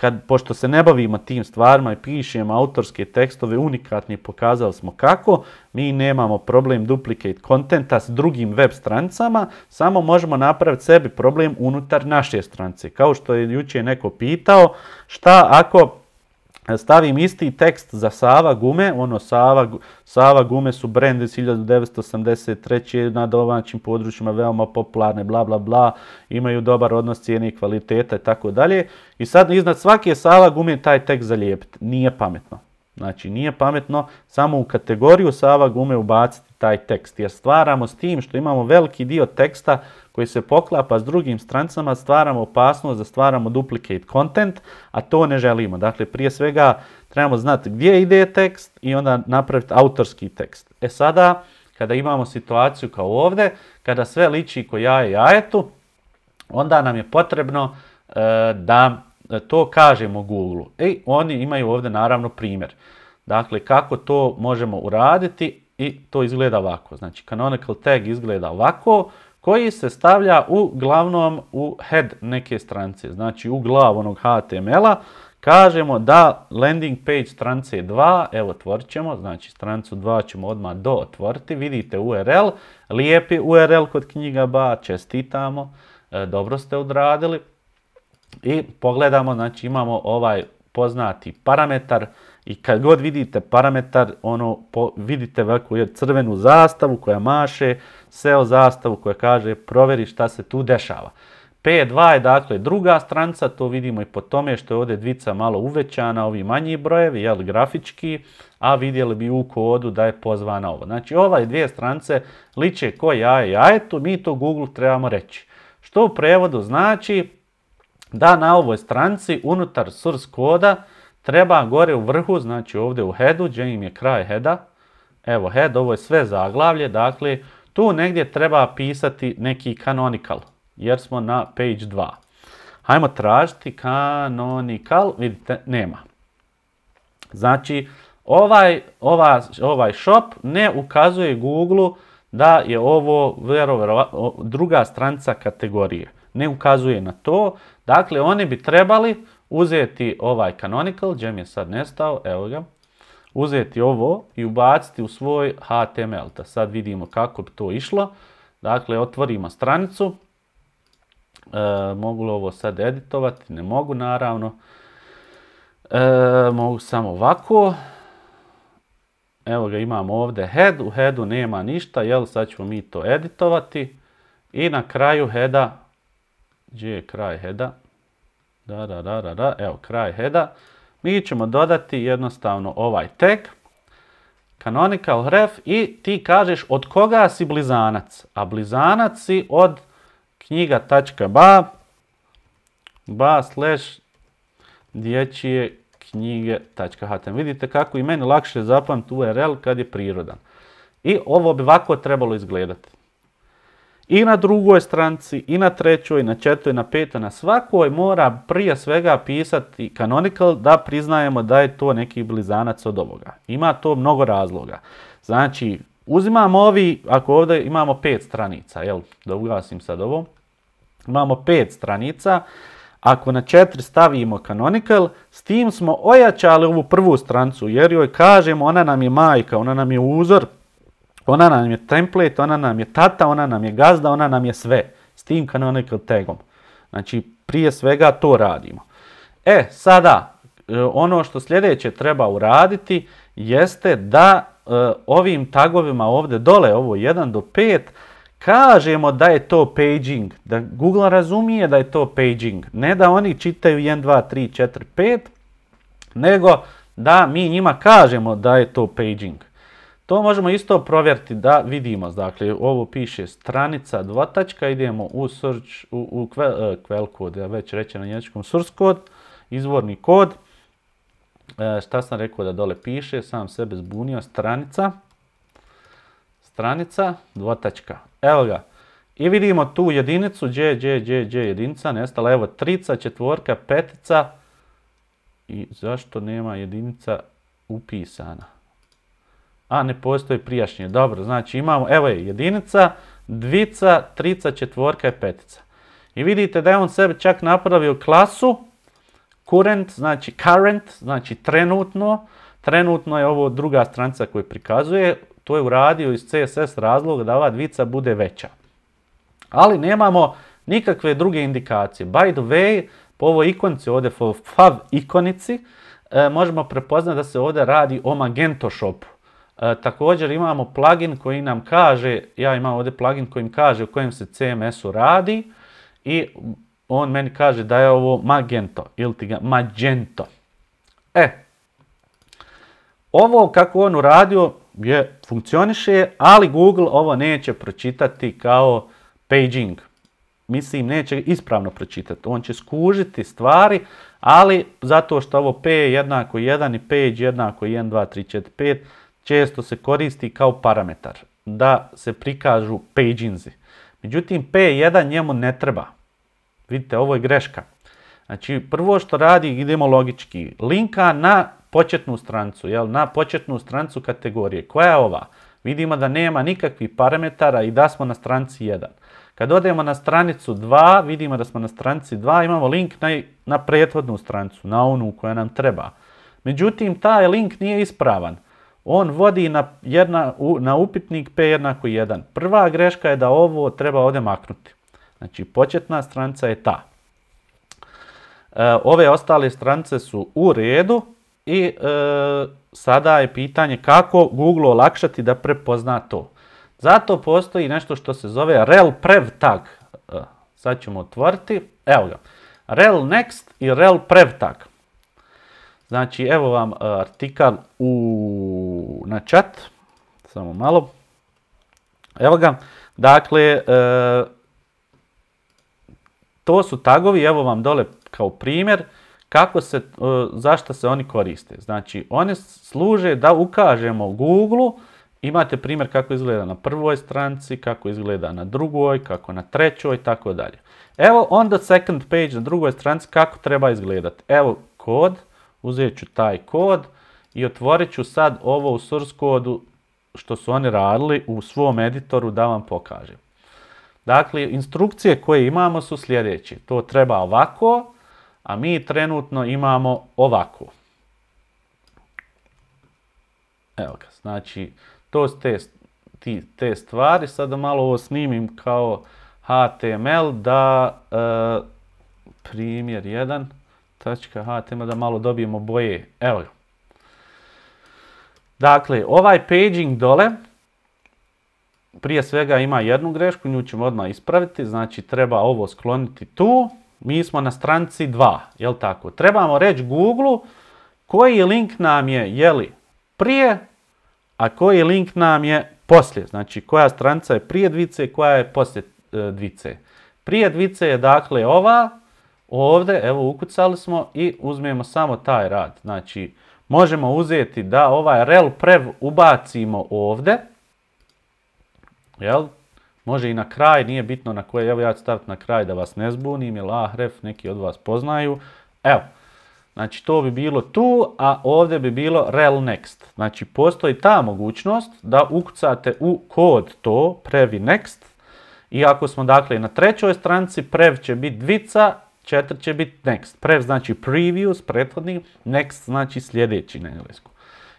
kad, pošto se ne bavimo tim stvarima i pišemo autorske tekstove unikatni, pokazali smo kako, mi nemamo problem duplicate kontenta s drugim web strancama, samo možemo napraviti sebi problem unutar naše stranice. Kao što je jučer neko pitao, šta ako stavim isti tekst za Sava gume, ono Sava, Sava gume su brende iz 1983. na domaćim područjima veoma popularne, bla bla bla, imaju dobar odnos cijene i kvaliteta i tako dalje. I sad iznad svake Sava gume taj tekst zalijepiti, nije pametno. Znači nije pametno samo u kategoriju Sava gume ubaciti taj tekst jer stvaramo s tim što imamo veliki dio teksta koji se poklapa s drugim strancama, stvaramo opasnost da stvaramo duplicate content, a to ne želimo. Dakle, prije svega trebamo znati gdje ide tekst i onda napraviti autorski tekst. E sada, kada imamo situaciju kao ovdje, kada sve liči ko jaje jajetu, onda nam je potrebno e, da to kažemo Google-u. I e, oni imaju ovdje naravno primjer. Dakle, kako to možemo uraditi i to izgleda ovako. Znači, canonical tag izgleda ovako, koji se stavlja uglavnom u head neke strance, znači u glav onog HTML-a. Kažemo da landing page strance 2, evo otvorit ćemo, znači strancu 2 ćemo odmah do otvoriti, vidite URL, lijepi URL kod knjiga ba, čestitamo, e, dobro ste odradili. I pogledamo, znači imamo ovaj poznati parametar i kad god vidite parametar, ono, po, vidite veliku crvenu zastavu koja maše, SEO zastavu koja kaže proveri šta se tu dešava. P2 je dakle druga stranca, to vidimo i po tome što je ovdje dvica malo uvećana, ovi manji brojevi, jel, grafički, a vidjeli bi u kodu da je pozvana ovo. Znači, ovaj dvije strance liče ko jaje jajetu, mi to Google trebamo reći. Što u prevodu znači da na ovoj stranci unutar source koda Treba gore u vrhu, znači ovdje u headu, gdje im je kraj heada, evo head, ovo je sve zaglavlje, dakle tu negdje treba pisati neki canonical, jer smo na page 2. Hajmo tražiti canonical, vidite, nema. Znači, ovaj, ova, ovaj shop ne ukazuje Google da je ovo vero, druga stranca kategorije. Ne ukazuje na to. Dakle, oni bi trebali uzeti ovaj canonical, gdje je sad nestao, evo ga, uzeti ovo i ubaciti u svoj HTML. Da Sad vidimo kako bi to išlo. Dakle, otvorimo stranicu. E, mogu li ovo sad editovati? Ne mogu, naravno. E, mogu samo ovako. Evo ga, imamo ovdje head. U headu nema ništa, jel? Sad ćemo mi to editovati. I na kraju heada, gdje je kraj heada? da, da, da, da, da, evo kraj heda, mi ćemo dodati jednostavno ovaj tag, canonical ref i ti kažeš od koga si blizanac, a blizanac si od knjiga.ba ba slash dječje knjige.htm. Vidite kako i meni lakše zapamti URL kad je prirodan. I ovo bi ovako trebalo izgledati i na drugoj stranci, i na trećoj, i na četvoj, i na petoj, na svakoj mora prije svega pisati canonical da priznajemo da je to neki blizanac od ovoga. Ima to mnogo razloga. Znači, uzimamo ovi, ako ovdje imamo pet stranica, jel, da ugasim sad ovo, imamo pet stranica, ako na četiri stavimo canonical, s tim smo ojačali ovu prvu strancu jer joj kažemo ona nam je majka, ona nam je uzor ona nam je template, ona nam je tata, ona nam je gazda, ona nam je sve. S tim canonical tagom. Znači, prije svega to radimo. E, sada, e, ono što sljedeće treba uraditi jeste da e, ovim tagovima ovdje dole, ovo 1 do 5, kažemo da je to paging, da Google razumije da je to paging, ne da oni čitaju 1, 2, 3, 4, 5, nego da mi njima kažemo da je to paging. To možemo isto provjeriti da vidimo. Dakle, ovo piše stranica dvotačka, idemo u, search, u, u e, kod, ja već reći na njemačkom source kod, izvorni kod. E, šta sam rekao da dole piše, sam sebe zbunio, stranica, stranica, dvotačka. Evo ga. I vidimo tu jedinicu, gdje, gdje, gdje, gdje jedinica nestala. Evo, trica, četvorka, petica. I zašto nema jedinica upisana? a ne postoji prijašnje. Dobro, znači imamo, evo je jedinica, dvica, trica, četvorka i petica. I vidite da je on sebe čak napravio klasu, current, znači current, znači trenutno, trenutno je ovo druga stranica koju prikazuje, to je uradio iz CSS razlog da ova dvica bude veća. Ali nemamo nikakve druge indikacije. By the way, po ovoj ikonici, ovdje, po fav ikonici, e, možemo prepoznati da se ovdje radi o Magento shopu. E, također imamo plugin koji nam kaže, ja imam ovdje plugin koji mi kaže u kojem se CMS-u radi i on meni kaže da je ovo Magento ili ti ga Magento. E, ovo kako on uradio je, funkcioniše, ali Google ovo neće pročitati kao paging. Mislim, neće ispravno pročitati. On će skužiti stvari, ali zato što ovo P jednako 1 i page jednako 1, 2, 3, 4, 5, često se koristi kao parametar da se prikažu paginzi. Međutim, P1 njemu ne treba. Vidite, ovo je greška. Znači, prvo što radi, idemo logički, linka na početnu strancu, jel? na početnu strancu kategorije. Koja je ova? Vidimo da nema nikakvih parametara i da smo na stranci 1. Kad odemo na stranicu 2, vidimo da smo na stranici 2, imamo link na, na prethodnu strancu, na onu koja nam treba. Međutim, taj link nije ispravan on vodi na, jedna, na upitnik P jednako 1. Prva greška je da ovo treba ovdje maknuti. Znači početna stranica je ta. E, ove ostale strance su u redu i e, sada je pitanje kako Google olakšati da prepozna to. Zato postoji nešto što se zove rel prev tag. E, sad ćemo otvoriti. Evo ga. Rel next i rel prev tag. Znači, evo vam e, artikal u, na chat, samo malo. Evo ga, dakle, e, to su tagovi, evo vam dole kao primjer kako se, e, zašto se oni koriste. Znači, one služe da ukažemo u imate primjer kako izgleda na prvoj stranci, kako izgleda na drugoj, kako na trećoj, tako dalje. Evo onda second page na drugoj stranci kako treba izgledati. Evo kod, Uzet ću taj kod i otvorit ću sad ovo u source kodu što su oni radili u svom editoru da vam pokažem. Dakle, instrukcije koje imamo su sljedeće. To treba ovako, a mi trenutno imamo ovako. Evo ga, znači, to su te, ti, te stvari. Sada malo ovo snimim kao HTML da e, primjer 1 tema da malo dobijemo boje. Evo Dakle, ovaj paging dole, prije svega ima jednu grešku, nju ćemo odmah ispraviti, znači treba ovo skloniti tu, mi smo na stranici 2, jel tako? Trebamo reći google koji link nam je, jeli, prije, a koji link nam je poslije, znači koja stranica je prije dvice, koja je poslije e, dvice. Prije dvice je dakle ova, Ovdje, evo, ukucali smo i uzmijemo samo taj rad. Znači, možemo uzeti da ovaj rel prev ubacimo ovdje. Jel? Može i na kraj, nije bitno na koje, evo ja ću staviti na kraj da vas ne zbunim, je ref, neki od vas poznaju. Evo, znači to bi bilo tu, a ovdje bi bilo rel next. Znači postoji ta mogućnost da ukucate u kod to, previ next. I ako smo dakle na trećoj stranci, prev će biti dvica, Četiri će biti next. Prev znači previous, prethodni, next znači sljedeći na englesku.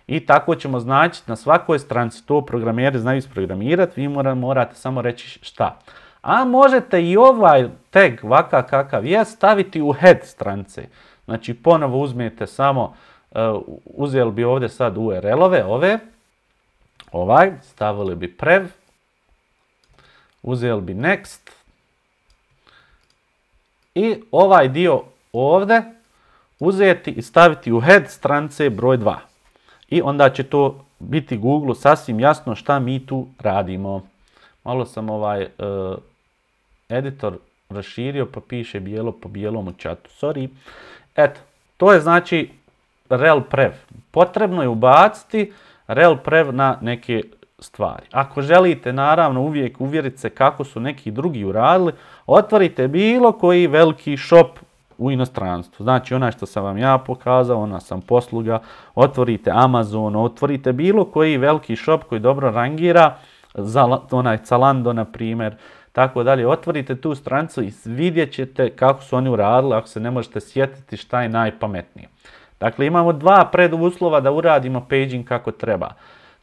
I tako ćemo značiti na svakoj stranci, to programjeri znaju isprogramirati, vi morate samo reći šta. A možete i ovaj tag, vaka kakav je, staviti u head strance. Znači ponovo uzmijete samo, eh, uzeli bi ovdje sad URL-ove, ovaj, stavili bi prev, uzeli bi next, i ovaj dio ovdje uzeti i staviti u head stranice broj 2. I onda će to biti Google sasvim jasno šta mi tu radimo. Malo sam ovaj e, editor raširio pa piše bijelo po bijelom u čatu. Sorry. Eto, to je znači prev. Potrebno je ubaciti prev na neke stvari. Ako želite naravno uvijek uvjeriti se kako su neki drugi uradili, otvorite bilo koji veliki shop u inostranstvu. Znači onaj što sam vam ja pokazao, ona sam posluga, otvorite Amazon, otvorite bilo koji veliki šop koji dobro rangira, za onaj Zalando na primjer, tako dalje. Otvorite tu strancu i vidjet ćete kako su oni uradili ako se ne možete sjetiti šta je najpametnije. Dakle, imamo dva preduslova da uradimo paging kako treba.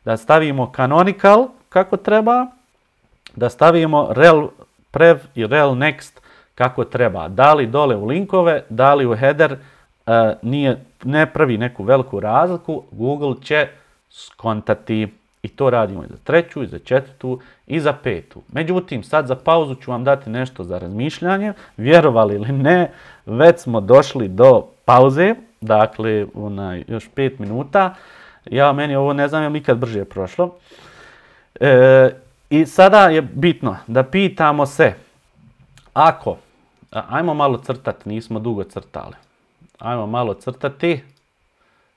Da stavimo canonical kako treba, da stavimo rel prev i rel next kako treba. Da li dole u linkove, da li u header, e, nije, ne pravi neku veliku razliku, Google će skontati. I to radimo i za treću, i za četvrtu, i za petu. Međutim, sad za pauzu ću vam dati nešto za razmišljanje. Vjerovali ili ne, već smo došli do pauze. Dakle, onaj, još pet minuta. Ja, meni ovo ne znam, je li brže prošlo. E, i sada je bitno da pitamo se, ako, ajmo malo crtati, nismo dugo crtali, ajmo malo crtati,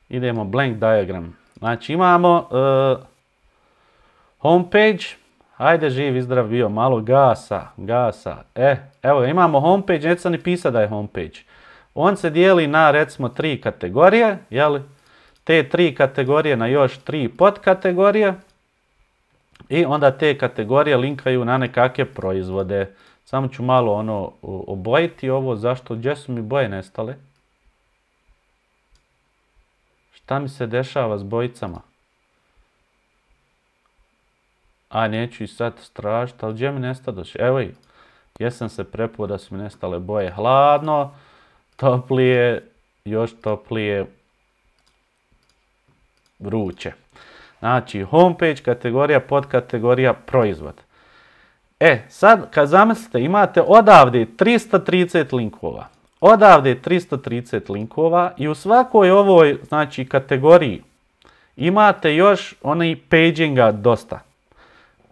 idemo blank diagram. Znači imamo e, homepage, ajde živi zdrav bio, malo gasa, gasa, e, evo imamo homepage, neću sam ni pisao da je homepage. On se dijeli na recimo tri kategorije, jeli? Te tri kategorije na još tri podkategorije. I onda te kategorije linkaju na nekakve proizvode. Samo ću malo ono obojiti ovo, zašto, gdje su mi boje nestale? Šta mi se dešava s bojicama? A neću i sad stražiti, ali gdje mi nestadoš? Evo i, jesam se prepuo da su mi nestale boje hladno, toplije, još toplije, vruće. Znači, homepage kategorija, podkategorija, proizvod. E, sad kad zamislite, imate odavde 330 linkova. Odavde 330 linkova i u svakoj ovoj znači, kategoriji imate još onaj paginga dosta.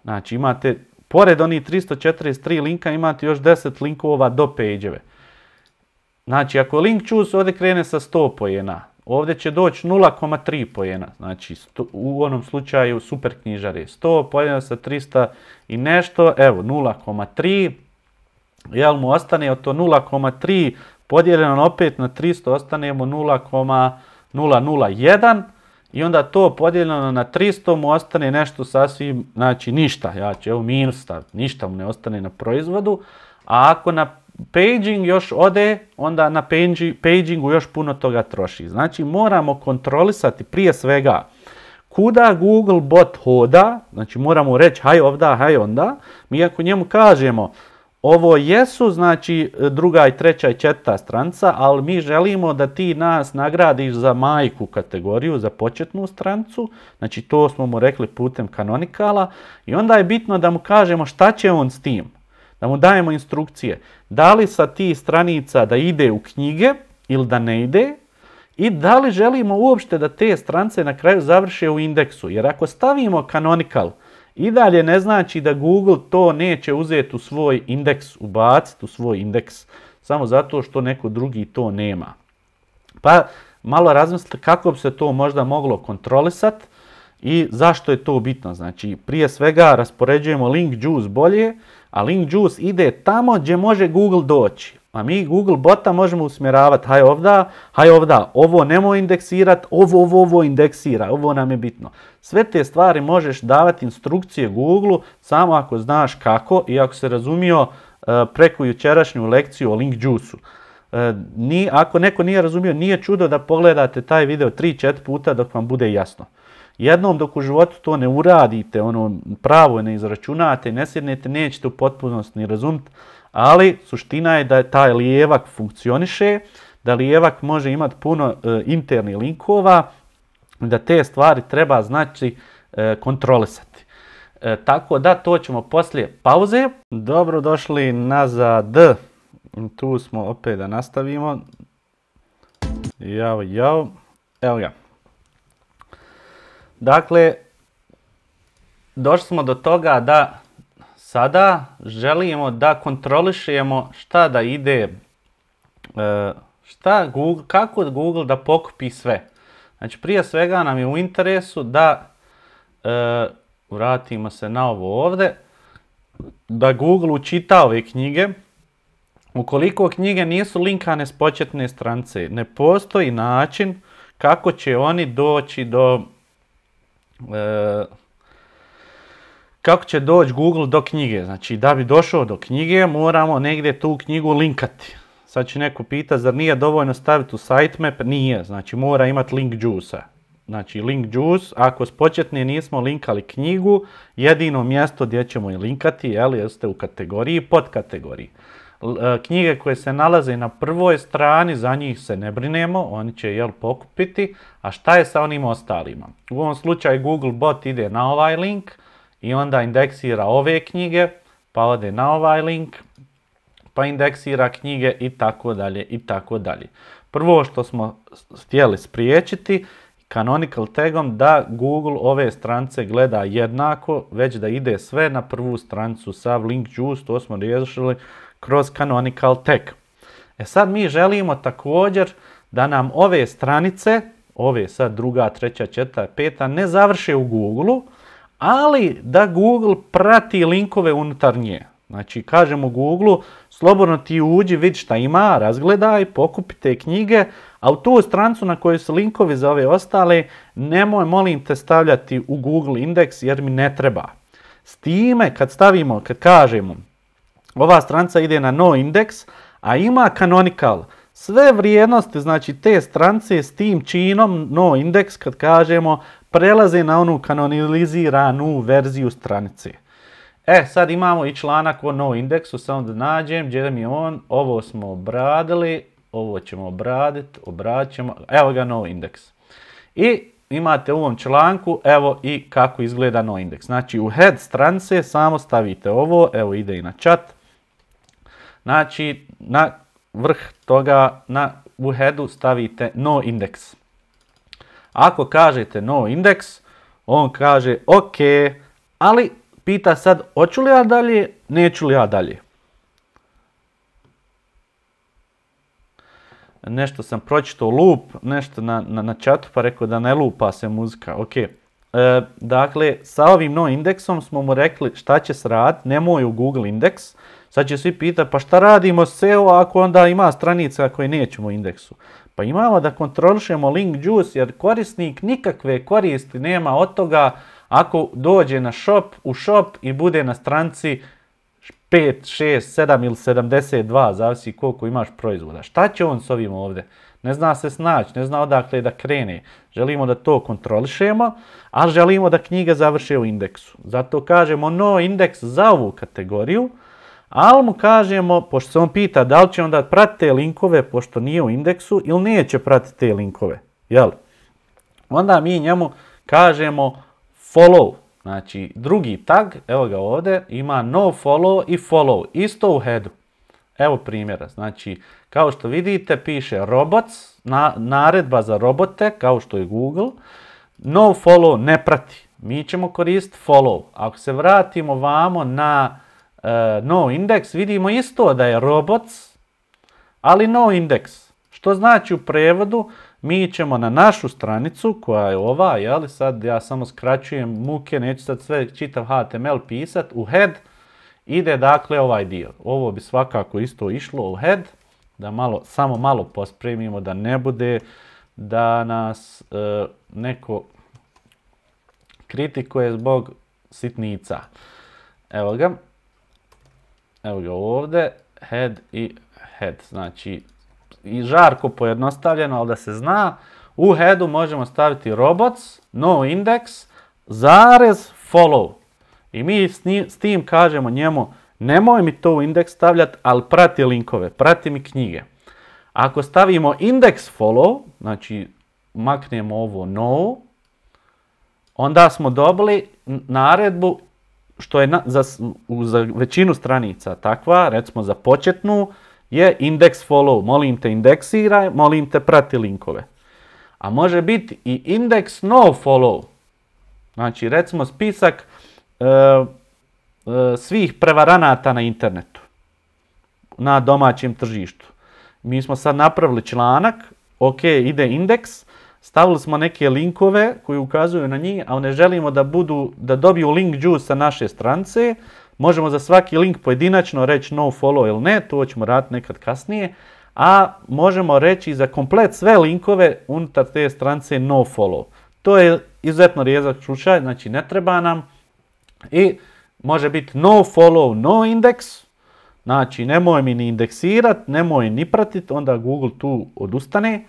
Znači imate, pored onih 343 linka imate još 10 linkova do page Znači ako link choose ovdje krene sa 100 pojena, Ovdje će doći 0,3 pojena. Znači, u onom slučaju super knjižari. 100 pojena sa 300 i nešto. Evo, 0,3. Jel mu ostane od to 0,3 podijeljeno opet na 300 ostane mu 0,001. I onda to podijeljeno na 300 mu ostane nešto sasvim, znači ništa. Ja ću, evo minus ništa mu ne ostane na proizvodu. A ako na paging još ode, onda na pagingu još puno toga troši. Znači moramo kontrolisati prije svega kuda Google bot hoda, znači moramo reći haj ovda, haj onda, mi ako njemu kažemo ovo jesu znači druga i treća i četvrta stranca, ali mi želimo da ti nas nagradiš za majku kategoriju, za početnu strancu, znači to smo mu rekli putem kanonikala i onda je bitno da mu kažemo šta će on s tim da mu dajemo instrukcije. Da li sa ti stranica da ide u knjige ili da ne ide, i da li želimo uopšte da te strance na kraju završe u indeksu. Jer ako stavimo canonical, i dalje ne znači da Google to neće uzeti u svoj indeks, ubaciti u svoj indeks, samo zato što neko drugi to nema. Pa malo razmislite kako bi se to možda moglo kontrolisati i zašto je to bitno. Znači prije svega raspoređujemo link juice bolje, a link juice ide tamo gdje može Google doći. A mi Google bota možemo usmjeravati, haj ovda, haj ovda, ovo nemoj indeksirat, ovo, ovo, ovo indeksira, ovo nam je bitno. Sve te stvari možeš davati instrukcije Googleu samo ako znaš kako i ako se razumio e, preko jučerašnju lekciju o link juice ako neko nije razumio, nije čudo da pogledate taj video 3-4 puta dok vam bude jasno. Jednom dok u životu to ne uradite, ono pravo ne izračunate, ne sjednete, nećete u potpunosti ni razumjeti, ali suština je da taj lijevak funkcioniše, da lijevak može imati puno e, internih linkova, da te stvari treba znači e, kontrolisati. E, tako da to ćemo poslije pauze. Dobro došli nazad. Tu smo opet da nastavimo. Jao, jao. Evo ga. Dakle, došli smo do toga da sada želimo da kontrolišemo šta da ide, e, šta Google, kako Google da pokupi sve. Znači prije svega nam je u interesu da, e, vratimo se na ovo ovdje, da Google učita ove knjige. Ukoliko knjige nisu linkane s početne strance, ne postoji način kako će oni doći do E, kako će doći Google do knjige. Znači, da bi došao do knjige, moramo negdje tu knjigu linkati. Sad će neko pita, zar nije dovoljno staviti u sitemap? Nije, znači mora imati link juice Znači link juice, ako s nismo linkali knjigu, jedino mjesto gdje ćemo je linkati, jel, jeste u kategoriji pod podkategoriji. E, knjige koje se nalaze na prvoj strani, za njih se ne brinemo, oni će jel pokupiti, a šta je sa onim ostalima? U ovom slučaju Google bot ide na ovaj link i onda indeksira ove knjige, pa ode na ovaj link, pa indeksira knjige i tako dalje i tako dalje. Prvo što smo htjeli spriječiti canonical tagom da Google ove strance gleda jednako, već da ide sve na prvu strancu, sa link juice, to smo riješili kroz Canonical Tech. E sad mi želimo također da nam ove stranice, ove sad druga, treća, četvrta, peta, ne završe u google ali da Google prati linkove unutar nje. Znači, kažemo Google, slobodno ti uđi, vidi šta ima, razgledaj, pokupi te knjige, a u tu strancu na kojoj su linkovi za ove ostale, nemoj molim te stavljati u Google indeks jer mi ne treba. S time, kad stavimo, kad kažemo ova stranca ide na no indeks, a ima canonical. Sve vrijednosti znači te strance s tim činom no indeks kad kažemo prelaze na onu kanoniziranu verziju stranice. E, sad imamo i članak o no indeksu, samo da nađem, gdje mi je on, ovo smo obradili, ovo ćemo obraditi, obradit ćemo, evo ga no indeks. I imate u ovom članku, evo i kako izgleda no indeks. Znači u head strance samo stavite ovo, evo ide i na chat, Znači, na vrh toga na, u headu stavite no indeks. Ako kažete no indeks, on kaže ok, ali pita sad hoću li ja dalje, neću li ja dalje. Nešto sam pročitao loop, nešto na, na, na chatu pa rekao da ne lupa se muzika, ok. E, dakle, sa ovim no indeksom smo mu rekli šta će rad, nemoj u Google indeks, Sad će svi pitati, pa šta radimo SEO ako onda ima stranica koje nećemo u indeksu? Pa imamo da kontrolišemo link juice jer korisnik nikakve koristi nema od toga ako dođe na shop, u shop i bude na stranci 5, 6, 7 ili 72, zavisi koliko imaš proizvoda. Šta će on s ovim ovdje? Ne zna se snaći, ne zna odakle da krene. Želimo da to kontrolišemo, a želimo da knjiga završe u indeksu. Zato kažemo no indeks za ovu kategoriju, ali mu kažemo, pošto se on pita da li će onda prati te linkove, pošto nije u indeksu, ili neće pratiti te linkove, jel? Onda mi njemu kažemo follow, znači drugi tag, evo ga ovdje, ima no follow i follow, isto u headu. Evo primjera, znači kao što vidite piše robots, naredba za robote kao što je Google, no follow ne prati. Mi ćemo koristiti follow. Ako se vratimo vamo na E, no index, vidimo isto da je robots, ali no index. Što znači u prevodu, mi ćemo na našu stranicu, koja je ova, ali sad ja samo skraćujem muke, neću sad sve čitav HTML pisat, u head ide dakle ovaj dio. Ovo bi svakako isto išlo u head, da malo, samo malo pospremimo, da ne bude da nas e, neko kritikuje zbog sitnica. Evo ga, evo ga ovdje, head i head, znači i žarko pojednostavljeno, ali da se zna, u headu možemo staviti robots, no index, zarez follow. I mi s, tim kažemo njemu, nemoj mi to u indeks stavljati, ali prati linkove, prati mi knjige. Ako stavimo index follow, znači maknemo ovo no, onda smo dobili naredbu što je za, za većinu stranica takva, recimo za početnu, je indeks follow. Molim te indeksiraj, molim te prati linkove. A može biti i indeks no follow. Znači recimo spisak e, e, svih prevaranata na internetu, na domaćem tržištu. Mi smo sad napravili članak, ok, ide indeks, Stavili smo neke linkove koji ukazuju na njih, ali ne želimo da, budu, da dobiju link juice sa naše strance. Možemo za svaki link pojedinačno reći no follow ili ne, to ćemo raditi nekad kasnije. A možemo reći za komplet sve linkove unutar te strance no follow. To je izuzetno rijezak slučaj, znači ne treba nam. I može biti no follow, no indeks. Znači nemoj mi ni indeksirat, nemoj ni pratit, onda Google tu odustane.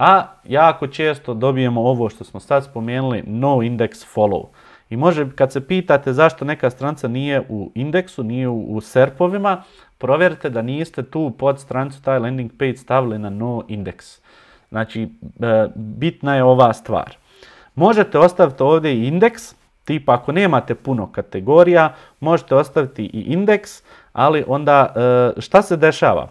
A jako često dobijemo ovo što smo sad spomenuli, no index follow. I može, kad se pitate zašto neka stranca nije u indeksu, nije u, u serpovima, provjerite da niste tu pod strancu taj landing page stavili na no indeks. Znači, e, bitna je ova stvar. Možete ostaviti ovdje i indeks, tipa ako nemate puno kategorija, možete ostaviti i indeks, ali onda e, šta se dešava?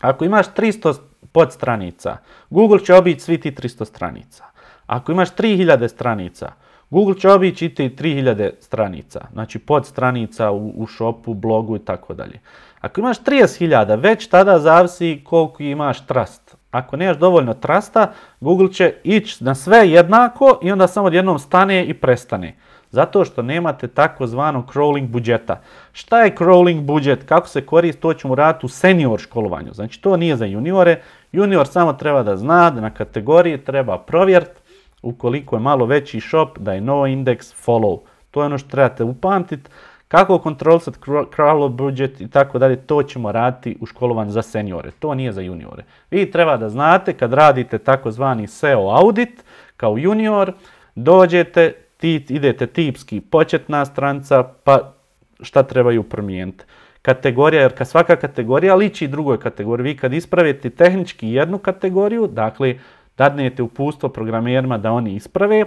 Ako imaš 300 podstranica. Google će obići svi ti 300 stranica. Ako imaš 3000 stranica, Google će obići i ti 3000 stranica. Znači podstranica u, u shopu, blogu i tako dalje. Ako imaš 30.000, već tada zavisi koliko imaš trust. Ako nemaš dovoljno trusta, Google će ići na sve jednako i onda samo jednom stane i prestane. Zato što nemate zvano crawling budžeta. Šta je crawling budžet, kako se koristi, to ćemo raditi u senior školovanju. Znači to nije za juniore, Junior samo treba da zna da na kategoriji treba provjeriti, ukoliko je malo veći shop da je no index follow. To je ono što trebate upamtiti. Kako kontrolisati crawl budget i tako dalje, to ćemo raditi u školovanju za seniore, to nije za juniore. Vi treba da znate kad radite takozvani SEO audit kao junior, dođete, ti, idete tipski početna stranca, pa šta trebaju promijeniti kategorija, jer svaka kategorija liči drugoj kategoriji. Vi kad ispravite tehnički jednu kategoriju, dakle, dadnete upustvo programerima da oni isprave,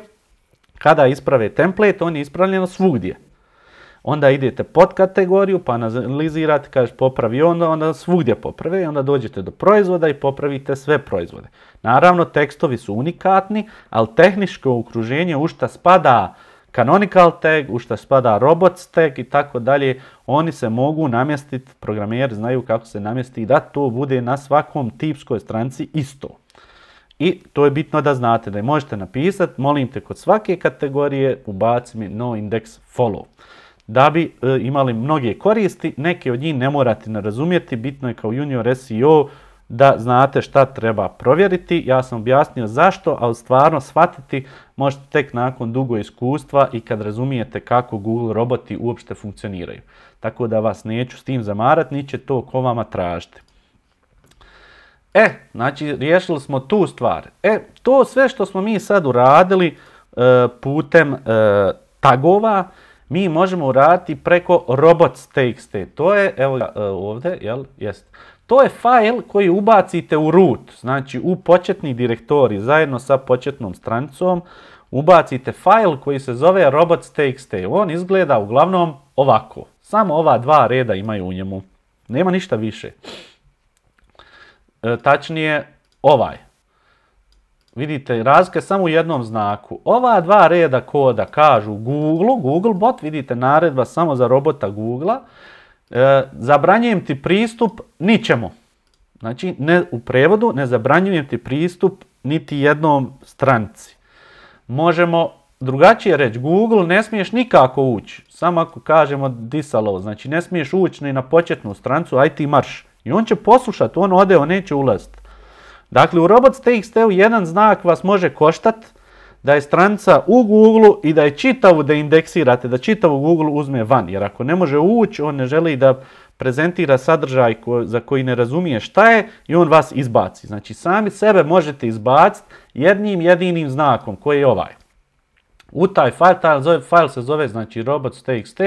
kada isprave template, on je ispravljeno svugdje. Onda idete pod kategoriju, pa analizirate, kažeš popravi onda, onda svugdje poprave i onda dođete do proizvoda i popravite sve proizvode. Naravno, tekstovi su unikatni, ali tehničko okruženje u šta spada canonical tag, u što spada robots tag i tako dalje, oni se mogu namjestiti, programeri znaju kako se namjesti da to bude na svakom tipskoj stranci isto. I to je bitno da znate, da je možete napisati, molim te kod svake kategorije ubaci mi no index follow. Da bi e, imali mnoge koristi, neke od njih ne morate ne razumjeti, bitno je kao junior SEO, da znate šta treba provjeriti. Ja sam objasnio zašto, ali stvarno shvatiti možete tek nakon dugo iskustva i kad razumijete kako Google roboti uopšte funkcioniraju. Tako da vas neću s tim zamarati, niće to ko vama tražite. E, znači riješili smo tu stvar. E, to sve što smo mi sad uradili e, putem e, tagova, mi možemo uraditi preko robots.txt. To je, evo e, ovdje, jel, jest. To je fail koji ubacite u root, znači u početni direktori zajedno sa početnom stranicom. Ubacite fail koji se zove robots.txt. On izgleda uglavnom ovako. Samo ova dva reda imaju u njemu. Nema ništa više. E, tačnije ovaj. Vidite, razlika samo u jednom znaku. Ova dva reda koda kažu Google, bot, vidite naredba samo za robota Googlea. E, zabranjujem ti pristup ničemu. Znači, ne, u prevodu ne zabranjujem ti pristup niti jednom stranci. Možemo drugačije reći, Google ne smiješ nikako ući, samo ako kažemo disalo, znači ne smiješ ući ni na početnu strancu IT marš. I on će poslušati, on ode, on neće ulaziti. Dakle, u robot.txt-u jedan znak vas može koštati, da je stranca u Google i da je čitavu da indeksirate, da čitavu Google uzme van. Jer ako ne može ući, on ne želi da prezentira sadržaj za koji ne razumije šta je i on vas izbaci. Znači sami sebe možete izbaciti jednim jedinim znakom koji je ovaj. U taj file, taj zove, file se zove znači robots.txt,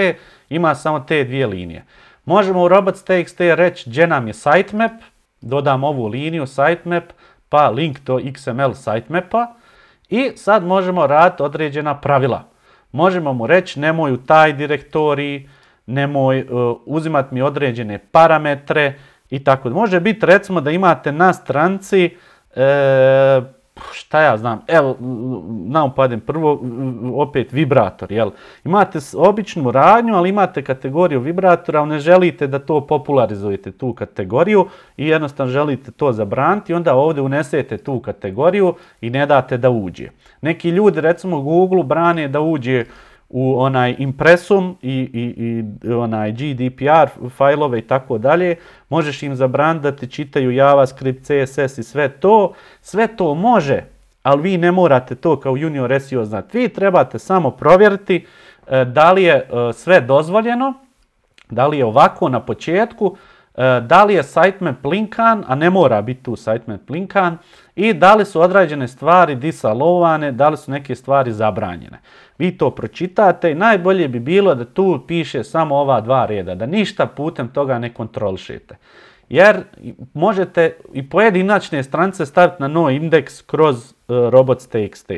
ima samo te dvije linije. Možemo u robots.txt reći gdje nam je sitemap, dodam ovu liniju sitemap, pa link to XML sitemapa i sad možemo raditi određena pravila. Možemo mu reći nemoj u taj direktoriji, nemoj e, uzimati mi određene parametre i tako. Može biti recimo da imate na stranci e, šta ja znam, evo, padem prvo, opet vibrator, jel? Imate običnu radnju, ali imate kategoriju vibratora, ali ne želite da to popularizujete, tu kategoriju, i jednostavno želite to zabraniti, onda ovdje unesete tu kategoriju i ne date da uđe. Neki ljudi, recimo, Google brane da uđe u onaj impresum i, i, i onaj GDPR fajlove i tako dalje, možeš im zabraniti da ti čitaju JavaScript, CSS i sve to, sve to može, ali vi ne morate to kao junior SEO znati. Vi trebate samo provjeriti eh, da li je eh, sve dozvoljeno, da li je ovako na početku, E, da li je sitemap linkan, a ne mora biti tu sitemap linkan, i da li su određene stvari disalovane, da li su neke stvari zabranjene. Vi to pročitate i najbolje bi bilo da tu piše samo ova dva reda, da ništa putem toga ne kontrolišete. Jer možete i pojedinačne strance staviti na no indeks kroz e, robots.txt.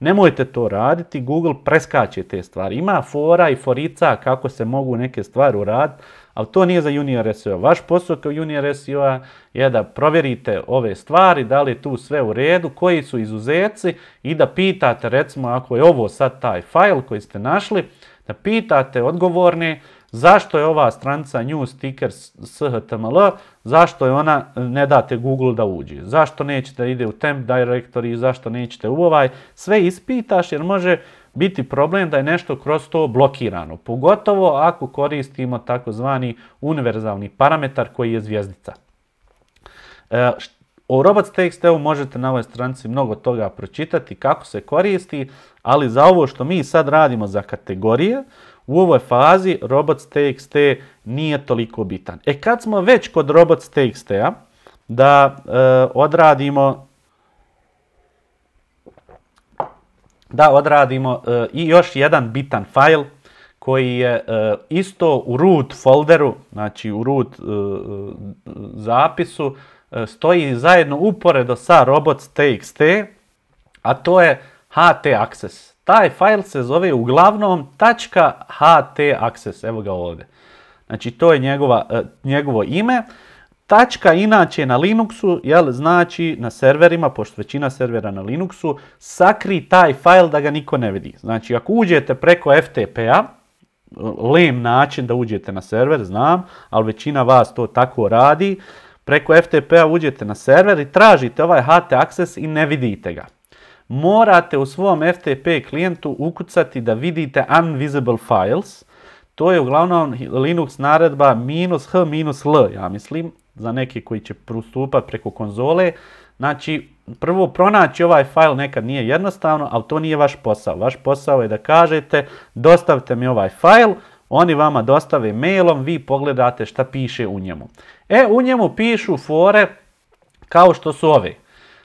Nemojte to raditi, Google preskače te stvari. Ima fora i forica kako se mogu neke stvari uraditi, ali to nije za junior SEO. Vaš posao kao junior SEO je da provjerite ove stvari, da li je tu sve u redu, koji su izuzeci i da pitate, recimo ako je ovo sad taj fajl koji ste našli, da pitate odgovorne zašto je ova stranica new sticker shtml, zašto je ona, ne date Google da uđe, zašto nećete ide u temp directory, zašto nećete u ovaj, sve ispitaš jer može biti problem da je nešto kroz to blokirano, pogotovo ako koristimo takozvani univerzalni parametar koji je zvijezdica. E, o Robots.txt u možete na ovoj stranici mnogo toga pročitati kako se koristi, ali za ovo što mi sad radimo za kategorije, u ovoj fazi Robots.txt nije toliko bitan. E kad smo već kod Robots.txt-a, da e, odradimo da odradimo e, i još jedan bitan fajl koji je e, isto u root folderu, znači u root e, zapisu, stoji zajedno uporedo sa robots.txt, a to je htaccess. Taj fajl se zove uglavnom .htaccess, evo ga ovdje. Znači to je njegovo ime. Tačka inače na Linuxu, jel, znači na serverima, pošto većina servera na Linuxu, sakri taj fail da ga niko ne vidi. Znači ako uđete preko FTP-a, lem način da uđete na server, znam, ali većina vas to tako radi, preko FTP-a uđete na server i tražite ovaj HT access i ne vidite ga. Morate u svom FTP klijentu ukucati da vidite unvisible files, to je uglavnom Linux naredba minus h minus l, ja mislim, za neke koji će prustupati preko konzole. Znači, prvo pronaći ovaj fail nekad nije jednostavno, ali to nije vaš posao. Vaš posao je da kažete dostavite mi ovaj fail, oni vama dostave mailom, vi pogledate šta piše u njemu. E, u njemu pišu fore kao što su ove.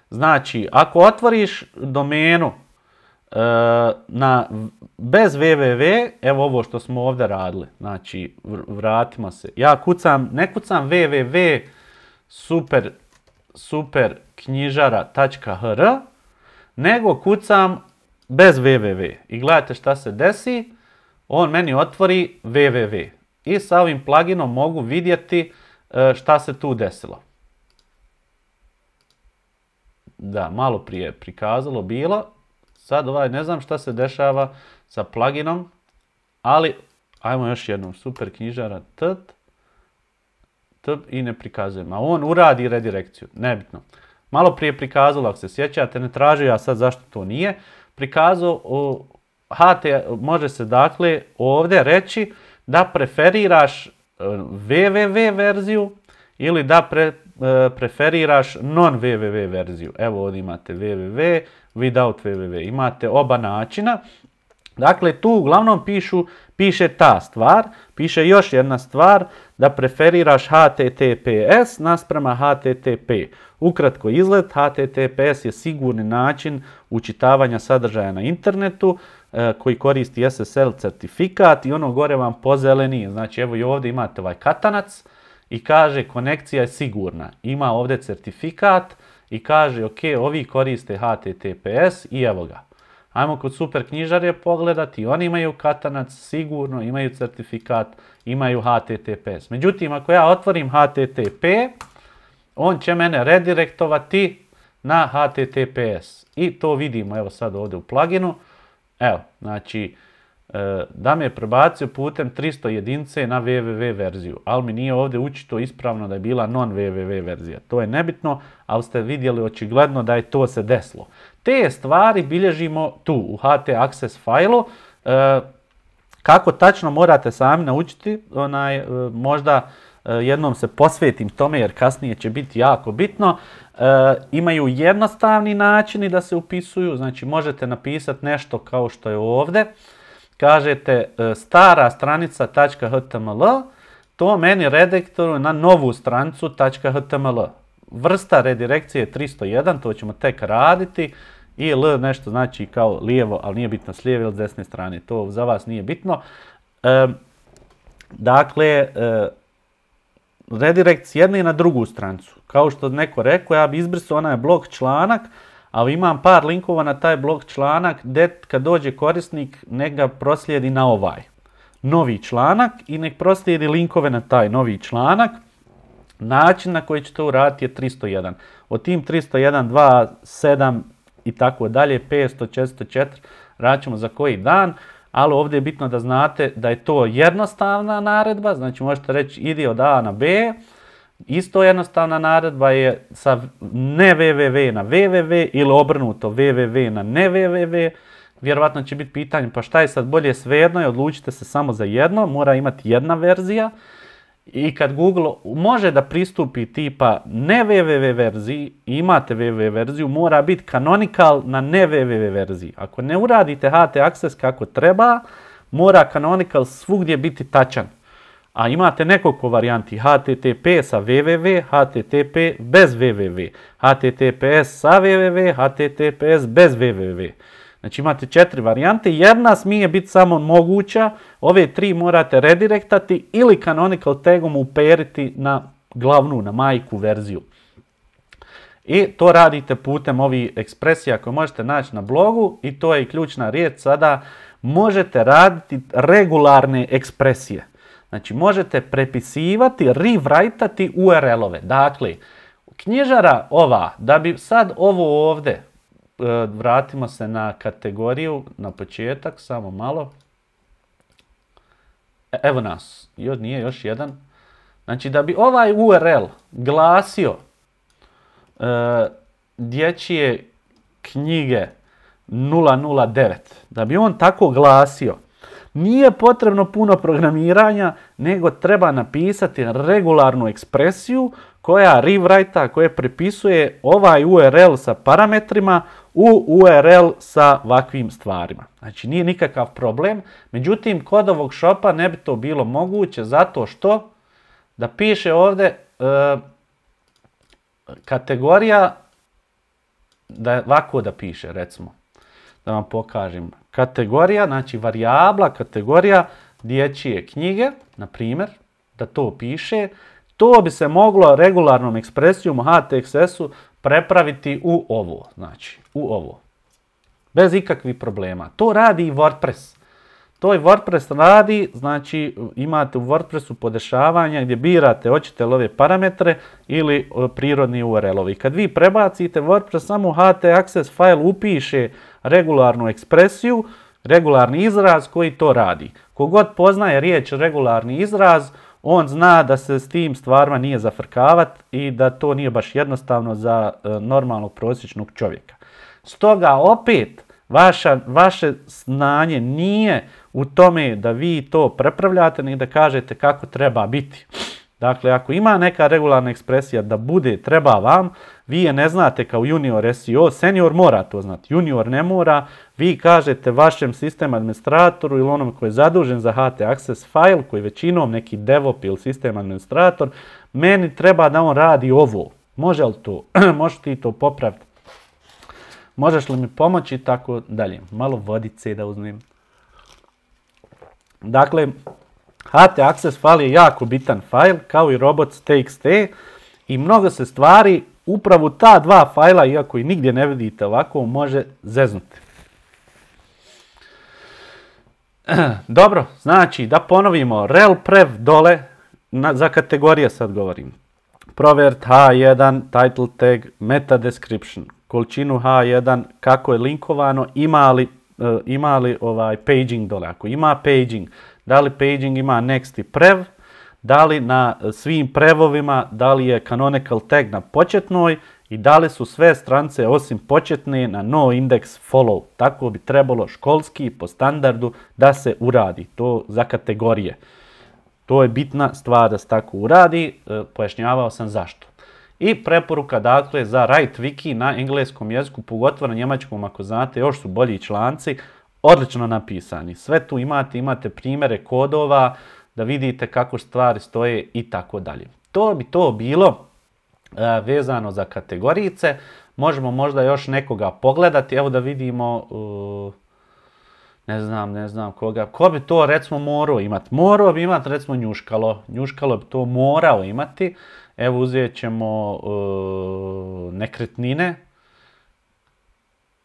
Znači, ako otvoriš domenu E, na, bez www, evo ovo što smo ovdje radili, znači vratimo se. Ja kucam, ne kucam www super, super knjižara.hr, nego kucam bez www. I gledajte šta se desi, on meni otvori www. I sa ovim pluginom mogu vidjeti e, šta se tu desilo. Da, malo prije prikazalo bilo, Sad ovaj, ne znam šta se dešava sa pluginom, ali ajmo još jednom, super knjižara, t, i ne prikazujem. A on uradi redirekciju, nebitno. Malo prije prikazalo, ako se sjećate, ne traži ja sad zašto to nije. Prikazao, HT može se dakle ovdje reći da preferiraš www e, verziju ili da e, preferiraš non www verziju. Evo ovdje imate www, without www. Imate oba načina. Dakle, tu uglavnom pišu, piše ta stvar, piše još jedna stvar, da preferiraš HTTPS nasprema HTTP. Ukratko izgled, HTTPS je sigurni način učitavanja sadržaja na internetu e, koji koristi SSL certifikat i ono gore vam pozeleni. Znači, evo i ovdje imate ovaj katanac i kaže konekcija je sigurna. Ima ovdje certifikat, i kaže ok, ovi koriste HTTPS i evo ga. Ajmo kod super knjižare pogledati, oni imaju katanac, sigurno imaju certifikat, imaju HTTPS. Međutim, ako ja otvorim HTTP, on će mene redirektovati na HTTPS. I to vidimo, evo sad ovdje u pluginu. Evo, znači, E, da me je prebacio putem 300 jedince na www verziju, ali mi nije ovdje učito ispravno da je bila non www verzija. To je nebitno, ali ste vidjeli očigledno da je to se desilo. Te stvari bilježimo tu u HT Access failu. E, kako tačno morate sami naučiti, onaj, e, možda jednom se posvetim tome jer kasnije će biti jako bitno. imaju jednostavni načini da se upisuju, znači možete napisati nešto kao što je ovdje kažete e, stara stranica .html, to meni redektoru na novu stranicu .html. Vrsta redirekcije je 301, to ćemo tek raditi. I L nešto znači kao lijevo, ali nije bitno s lijeve ili s desne strane, to za vas nije bitno. E, dakle, e, redirekt s na drugu strancu. Kao što neko rekao, ja bi izbrisao onaj blok članak, ali imam par linkova na taj blog članak gdje kad dođe korisnik nek ga proslijedi na ovaj novi članak i nek proslijedi linkove na taj novi članak. Način na koji će to uraditi je 301. Od tim 301, 2, 7 i tako dalje, 500, 404, radit ćemo za koji dan. Ali ovdje je bitno da znate da je to jednostavna naredba, znači možete reći idi od A na B, Isto jednostavna naredba je sa ne www na www ili obrnuto www na ne www. Vjerovatno će biti pitanje pa šta je sad bolje svejedno i odlučite se samo za jedno, mora imati jedna verzija. I kad Google može da pristupi tipa ne www verziji, imate www verziju, mora biti canonical na ne www verziji. Ako ne uradite HT access kako treba, mora canonical svugdje biti tačan a imate nekoliko varijanti HTTP sa www, HTTP bez www, HTTPS sa www, HTTPS bez www. Znači imate četiri varijante, jedna smije biti samo moguća, ove tri morate redirektati ili canonical tagom uperiti na glavnu, na majku verziju. I to radite putem ovih ekspresija koje možete naći na blogu i to je i ključna riječ sada, možete raditi regularne ekspresije. Znači, možete prepisivati, rewriteati URL-ove. Dakle, knjižara ova, da bi sad ovo ovdje, e, vratimo se na kategoriju, na početak, samo malo. E, evo nas, jo, nije još jedan. Znači, da bi ovaj URL glasio e, dječje knjige 009, da bi on tako glasio, nije potrebno puno programiranja, nego treba napisati regularnu ekspresiju koja rewrite koje prepisuje ovaj URL sa parametrima u URL sa ovakvim stvarima. Znači nije nikakav problem, međutim kod ovog shopa ne bi to bilo moguće zato što da piše ovdje e, kategorija da ovako da piše recimo da vam pokažem kategorija, znači varijabla, kategorija dječje knjige, na primjer, da to piše, to bi se moglo regularnom ekspresijom u HTXS-u prepraviti u ovo, znači u ovo. Bez ikakvih problema. To radi i WordPress. To i WordPress radi, znači imate u WordPressu podešavanja gdje birate hoćete li ove parametre ili e, prirodni URL-ovi. Kad vi prebacite WordPress samo HT file upiše regularnu ekspresiju, regularni izraz koji to radi. Kogod poznaje riječ regularni izraz, on zna da se s tim stvarima nije zafrkavat i da to nije baš jednostavno za e, normalnog prosječnog čovjeka. Stoga opet vaše znanje nije u tome da vi to prepravljate, ni da kažete kako treba biti. Dakle, ako ima neka regularna ekspresija da bude treba vam, vi je ne znate kao junior SEO, senior mora to znati, junior ne mora, vi kažete vašem sistem administratoru ili onom koji je zadužen za HT Access file, koji većinom neki devop ili sistem administrator, meni treba da on radi ovo. Može li to? Možeš ti to popraviti? Možeš li mi pomoći? Tako dalje. Malo vodice da uzmem. Dakle, HT Access file je jako bitan file, kao i robots.txt i mnogo se stvari upravo ta dva fajla, iako i nigdje ne vidite ovako, može zeznuti. Dobro, znači da ponovimo, rel prev dole, za kategorije sad govorim. Provert H1, title tag, meta description, količinu H1, kako je linkovano, e, ima li, ovaj paging dole. Ako ima paging, da li paging ima next i prev, da li na svim prevovima, da li je canonical tag na početnoj i da li su sve strance osim početne na no index follow. Tako bi trebalo školski po standardu da se uradi, to za kategorije. To je bitna stvar da se tako uradi, e, pojašnjavao sam zašto. I preporuka dakle za right wiki na engleskom jeziku, pogotovo na njemačkom ako znate, još su bolji članci, odlično napisani. Sve tu imate, imate primere kodova da vidite kako stvari stoje i tako dalje. To bi to bilo e, vezano za kategorice. Možemo možda još nekoga pogledati. Evo da vidimo, e, ne znam, ne znam koga. Ko bi to recimo morao imati? Morao bi imati recimo njuškalo. Njuškalo bi to morao imati. Evo uzet ćemo e, nekretnine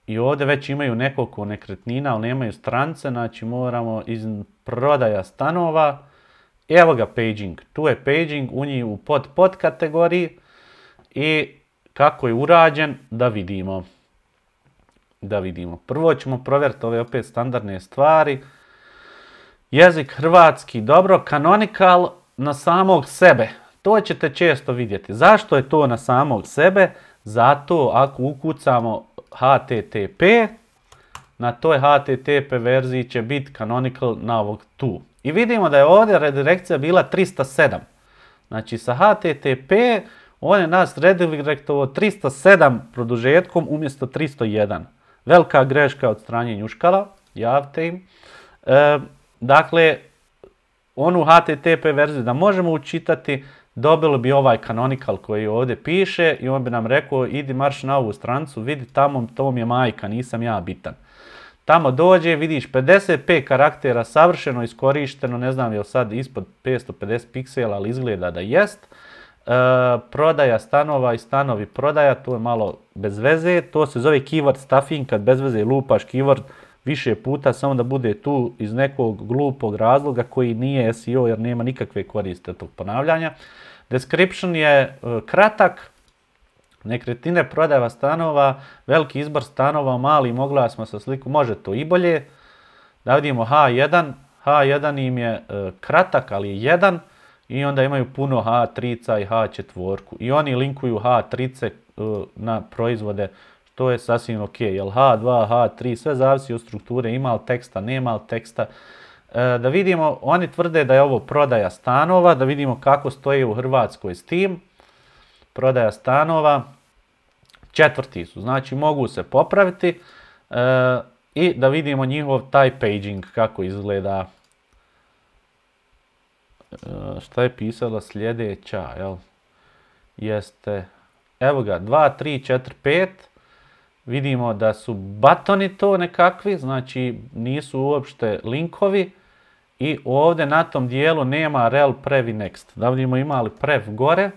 i ovdje već imaju nekoliko nekretnina, ali nemaju strance, znači moramo iz prodaja stanova. Evo ga paging, tu je paging, u njih u pod pod kategoriji i kako je urađen da vidimo. Da vidimo. Prvo ćemo provjeriti ove opet standardne stvari. Jezik hrvatski, dobro, kanonikal na samog sebe. To ćete često vidjeti. Zašto je to na samog sebe? Zato ako ukucamo HTTP. Na toj HTTP verziji će biti canonical navog tu. I vidimo da je ovdje redirekcija bila 307. Znači sa HTTP on je nas redirektovo 307 produžetkom umjesto 301. Velika greška od stranje njuškala, javte im. E, dakle, onu HTTP verziju da možemo učitati, dobilo bi ovaj canonical koji ovdje piše i on bi nam rekao idi marš na ovu strancu, vidi tamo, to mi je majka, nisam ja bitan. Tamo dođe, vidiš 55 karaktera savršeno iskorišteno, ne znam je li sad ispod 550 piksela, ali izgleda da jest. E, prodaja stanova i stanovi prodaja, to je malo bez veze, to se zove keyword stuffing, kad bez veze lupaš keyword više puta, samo da bude tu iz nekog glupog razloga koji nije SEO jer nema nikakve koriste tog ponavljanja. Description je e, kratak, nekretine, prodava stanova, veliki izbor stanova, mali, mogla smo sa sliku, može to i bolje. Da vidimo H1, H1 im je e, kratak, ali jedan, i onda imaju puno H3 i H4. I oni linkuju H3 e, na proizvode, što je sasvim ok. Jel H2, H3, sve zavisi od strukture, ima li teksta, nema li teksta. E, da vidimo, oni tvrde da je ovo prodaja stanova, da vidimo kako stoji u Hrvatskoj s tim. Prodaja stanova, četvrti su, znači mogu se popraviti e, i da vidimo njihov taj paging kako izgleda. E, šta je pisala sljedeća, jel? Jeste, evo ga, 2, 3, 4, 5. Vidimo da su batoni to nekakvi, znači nisu uopšte linkovi. I ovdje na tom dijelu nema rel, prev i next. Da vidimo imali prev gore.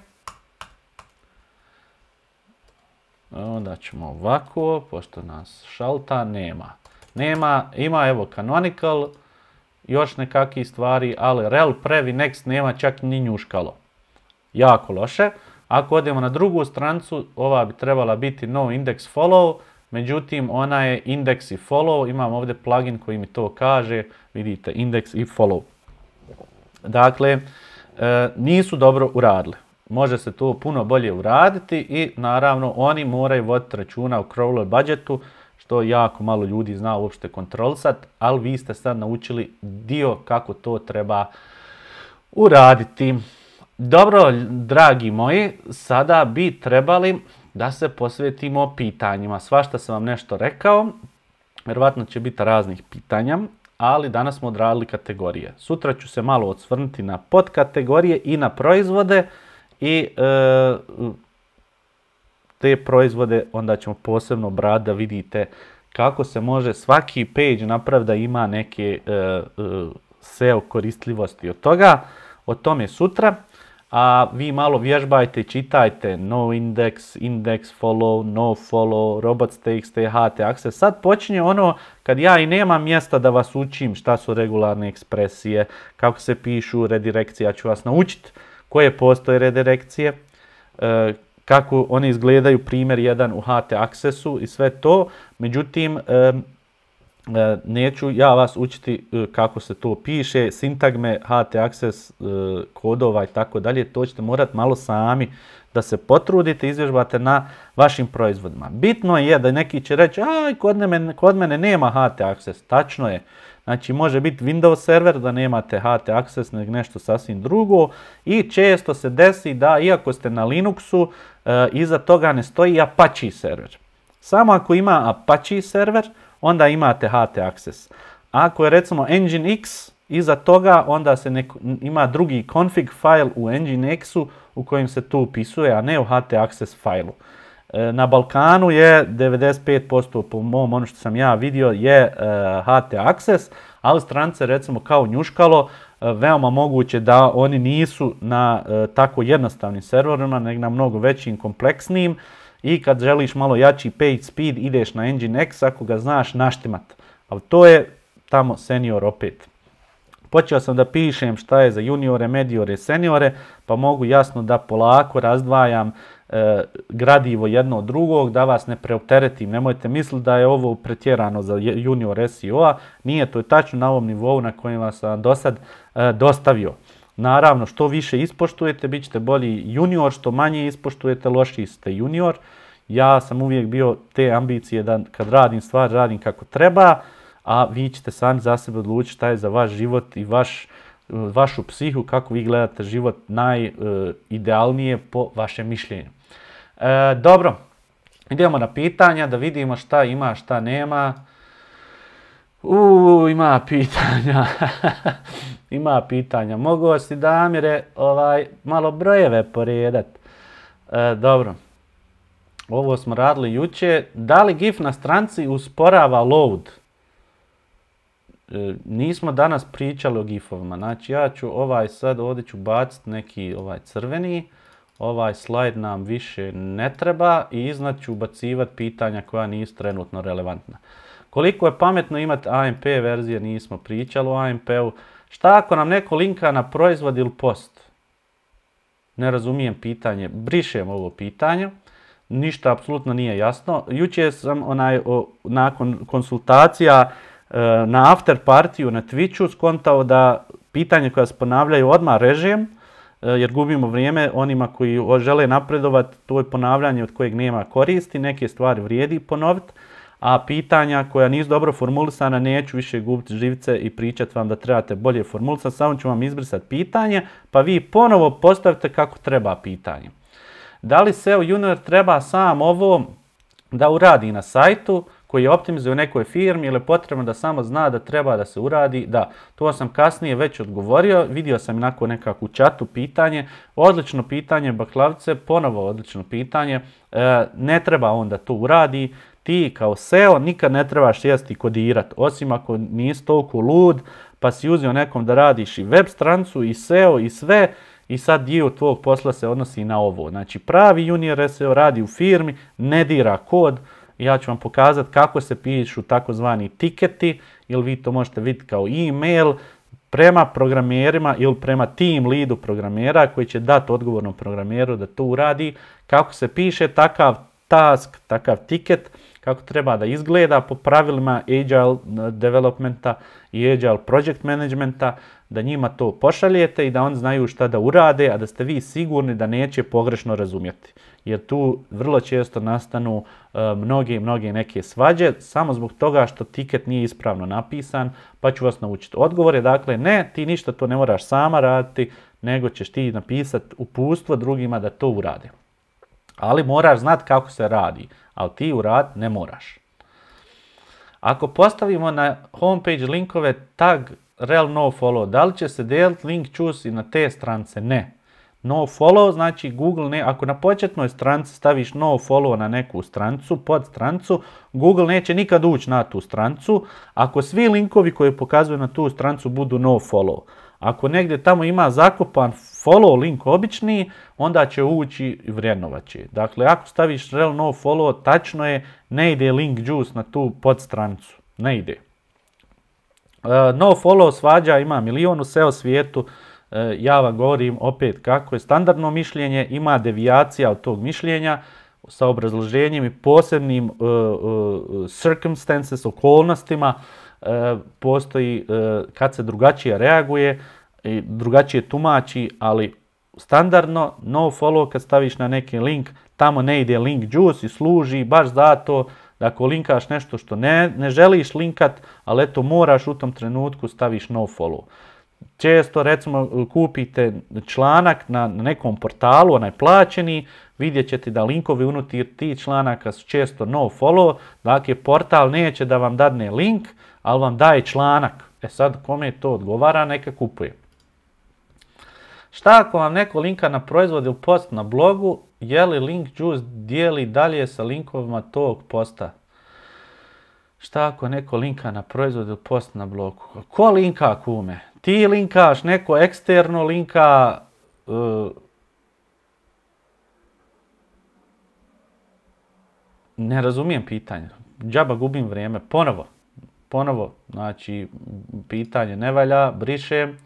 Onda ćemo ovako, pošto nas šalta nema. Nema, ima evo canonical, još nekakvih stvari, ali rel, prev i next nema čak ni njuškalo. Jako loše. Ako odemo na drugu strancu, ova bi trebala biti no index follow, Međutim, ona je index i follow. Imam ovdje plugin koji mi to kaže. Vidite, indeks i follow. Dakle, e, nisu dobro uradili. Može se to puno bolje uraditi i naravno oni moraju voditi računa u crawler budžetu što jako malo ljudi zna uopšte kontrolisati, ali vi ste sad naučili dio kako to treba uraditi. Dobro, dragi moji, sada bi trebali da se posvetimo pitanjima. Svašta sam vam nešto rekao, vjerovatno će biti raznih pitanja, ali danas smo odradili kategorije. Sutra ću se malo odsvrnuti na podkategorije i na proizvode i e, te proizvode onda ćemo posebno brati da vidite kako se može svaki page napraviti da ima neke e, e, SEO koristljivosti od toga. O tome sutra a vi malo vježbajte čitajte no index, index follow, no follow, robots.txt, ht access. Sad počinje ono kad ja i nemam mjesta da vas učim šta su regularne ekspresije, kako se pišu redirekcije, ja ću vas naučiti koje postoje redirekcije, e, kako one izgledaju primjer jedan u HT Accessu i sve to. Međutim, E, neću ja vas učiti e, kako se to piše, sintagme, HT access e, kodova i tako dalje, to ćete morati malo sami da se potrudite, izvježbate na vašim proizvodima. Bitno je da neki će reći, aj, kod mene, nema HT access, tačno je. Znači može biti Windows server da nemate HT access nego nešto sasvim drugo i često se desi da iako ste na Linuxu iza toga ne stoji Apache server. Samo ako ima Apache server onda imate HT Access. Ako je recimo Nginx, iza toga onda se ima drugi config file u Nginx-u u kojem se to upisuje, a ne u HT Access failu. E, na Balkanu je 95% po mom, ono što sam ja vidio, je e, HT Access, ali strance recimo kao njuškalo, e, veoma moguće da oni nisu na e, tako jednostavnim serverima, nego na mnogo većim, kompleksnijim i kad želiš malo jači page speed ideš na Engine ako ga znaš naštimat. Ali to je tamo senior opet. Počeo sam da pišem šta je za juniore, mediore, seniore, pa mogu jasno da polako razdvajam e, gradivo jedno od drugog, da vas ne preopteretim. Nemojte misliti da je ovo pretjerano za junior SEO-a, nije to je tačno na ovom nivou na kojem vas sam do sad e, dostavio. Naravno, što više ispoštujete, bit ćete bolji junior, što manje ispoštujete, lošiji ste junior. Ja sam uvijek bio te ambicije da kad radim stvar, radim kako treba, a vi ćete sami za sebe odlučiti šta je za vaš život i vaš, vašu psihu, kako vi gledate život najidealnije po vašem mišljenju. E, dobro, idemo na pitanja da vidimo šta ima, šta nema. U, ima pitanja. ima pitanja. Mogu si Damire ovaj, malo brojeve poredat. E, dobro. Ovo smo radili juče. Da li GIF na stranci usporava load? E, nismo danas pričali o GIF-ovima. Znači ja ću ovaj sad, ovdje ću baciti neki ovaj crveni. Ovaj slajd nam više ne treba i iznad ću ubacivati pitanja koja nisu trenutno relevantna. Koliko je pametno imati AMP verzije, nismo pričali o AMP-u. Šta ako nam neko linka na proizvod ili post? Ne razumijem pitanje, brišem ovo pitanje ništa apsolutno nije jasno. Juče sam onaj, nakon konsultacija e, na after partiju na Twitchu skontao da pitanje koja se ponavljaju odmah režim, e, jer gubimo vrijeme onima koji žele napredovati, to je ponavljanje od kojeg nema koristi, neke stvari vrijedi ponoviti, a pitanja koja nisu dobro formulisana neću više gubiti živce i pričati vam da trebate bolje formulisati, samo ću vam izbrisati pitanje, pa vi ponovo postavite kako treba pitanje. Da li SEO junior treba sam ovo da uradi na sajtu koji je optimizuje u nekoj firmi ili je potrebno da samo zna da treba da se uradi? Da, to sam kasnije već odgovorio, vidio sam inako nekako u čatu pitanje, odlično pitanje Baklavce, ponovo odlično pitanje, e, ne treba on da to uradi, ti kao SEO nikad ne trebaš jesti kodirati, osim ako nisi toliko lud, pa si uzio nekom da radiš i web strancu i SEO i sve, i sad dio tvog posla se odnosi na ovo. Znači pravi junior SEO radi u firmi, ne dira kod. Ja ću vam pokazati kako se pišu takozvani tiketi, ili vi to možete vidjeti kao e-mail, prema programerima ili prema tim lidu programera koji će dati odgovornom programeru da to uradi, kako se piše takav task, takav tiket, kako treba da izgleda po pravilima Agile eh, developmenta i Agile project managementa, da njima to pošaljete i da oni znaju šta da urade, a da ste vi sigurni da neće pogrešno razumjeti. Jer tu vrlo često nastanu e, mnoge mnoge, mnoge neke svađe, samo zbog toga što tiket nije ispravno napisan, pa ću vas naučiti. Odgovor je dakle ne, ti ništa to ne moraš sama raditi, nego ćeš ti napisati upustvo drugima da to urade. Ali moraš znati kako se radi, ali ti urad ne moraš. Ako postavimo na homepage linkove tag Real no follow. Da li će se deliti link choose i na te strance? Ne. No follow znači Google ne, ako na početnoj stranci staviš no follow na neku strancu, pod strancu, Google neće nikad ući na tu strancu. Ako svi linkovi koji pokazuju na tu strancu budu no follow. Ako negdje tamo ima zakopan follow link obični, onda će ući i Dakle, ako staviš real no follow, tačno je, ne ide link juice na tu podstrancu. Ne ide. E, no follow svađa ima milion u SEO svijetu, e, ja vam govorim opet kako je standardno mišljenje, ima devijacija od tog mišljenja sa obrazloženjem i posebnim e, circumstances, okolnostima, postoji kad se drugačije reaguje i drugačije tumači, ali standardno no follow kad staviš na neki link, tamo ne ide link juice i služi baš zato da ako linkaš nešto što ne, ne želiš linkat, ali eto moraš u tom trenutku staviš no Često recimo kupite članak na nekom portalu, onaj plaćeni, vidjet ćete da linkovi unutar tih članaka su često no follow, dakle portal neće da vam dadne link, ali vam daje članak. E sad kome to odgovara, neka kupuje. Šta ako vam neko linka na proizvod ili post na blogu, je li link juice dijeli dalje sa linkovima tog posta? Šta ako neko linka na proizvod ili post na bloku? Ko linka kume? Ti linkaš, neko eksterno linka... E, ne razumijem pitanje. Džaba gubim vrijeme. Ponovo. Ponovo. Znači, pitanje ne valja, brišem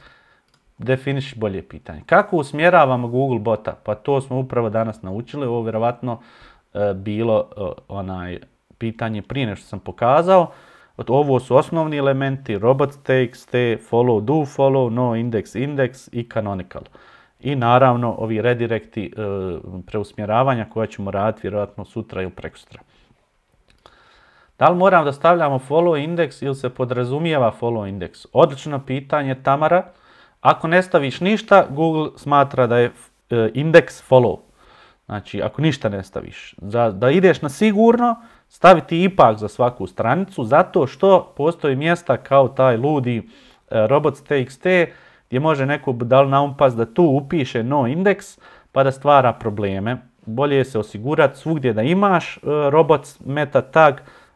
definiš bolje pitanje. Kako usmjeravamo Google bota? Pa to smo upravo danas naučili, ovo je vjerovatno e, bilo e, onaj pitanje prije nešto sam pokazao. Ovo su osnovni elementi, robot takes, te, follow, do, follow, no, index, index i canonical. I naravno ovi redirekti e, preusmjeravanja koja ćemo raditi vjerojatno sutra ili prekosutra. Da li moram da stavljamo follow index ili se podrazumijeva follow index? Odlično pitanje Tamara. Ako ne staviš ništa, Google smatra da je e, indeks follow. Znači, ako ništa ne staviš. Da, da ideš na sigurno, staviti ipak za svaku stranicu, zato što postoji mjesta kao taj ludi e, robots.txt gdje može neko dal umpas da tu upiše no indeks pa da stvara probleme. Bolje je se osigurati svugdje da imaš e, robots meta tag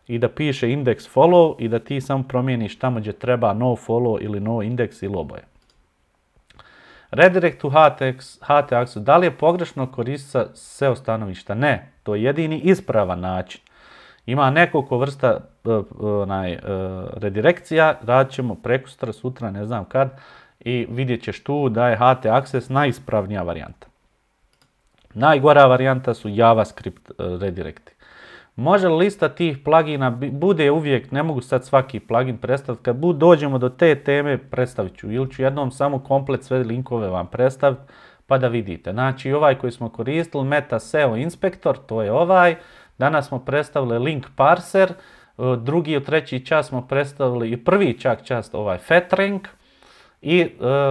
i da piše indeks follow i da ti samo promijeniš tamo gdje treba no follow ili no indeks ili oboje. Redirect u HTAxu. da li je pogrešno koristiti SEO stanovišta? Ne, to je jedini ispravan način. Ima nekoliko vrsta e, e, redirekcija, radit ćemo preko sutra, ne znam kad, i vidjet ćeš tu da je HT Access najispravnija varijanta. Najgora varijanta su JavaScript e, redirekti. Može lista tih plugina, bude uvijek, ne mogu sad svaki plugin predstaviti, kad bu, dođemo do te teme predstavit ću ili ću jednom samo komplet sve linkove vam predstaviti pa da vidite. Znači ovaj koji smo koristili, Meta SEO Inspector, to je ovaj. Danas smo predstavili link parser, e, drugi i treći čas smo predstavili i prvi čak čast ovaj Fetrank i e,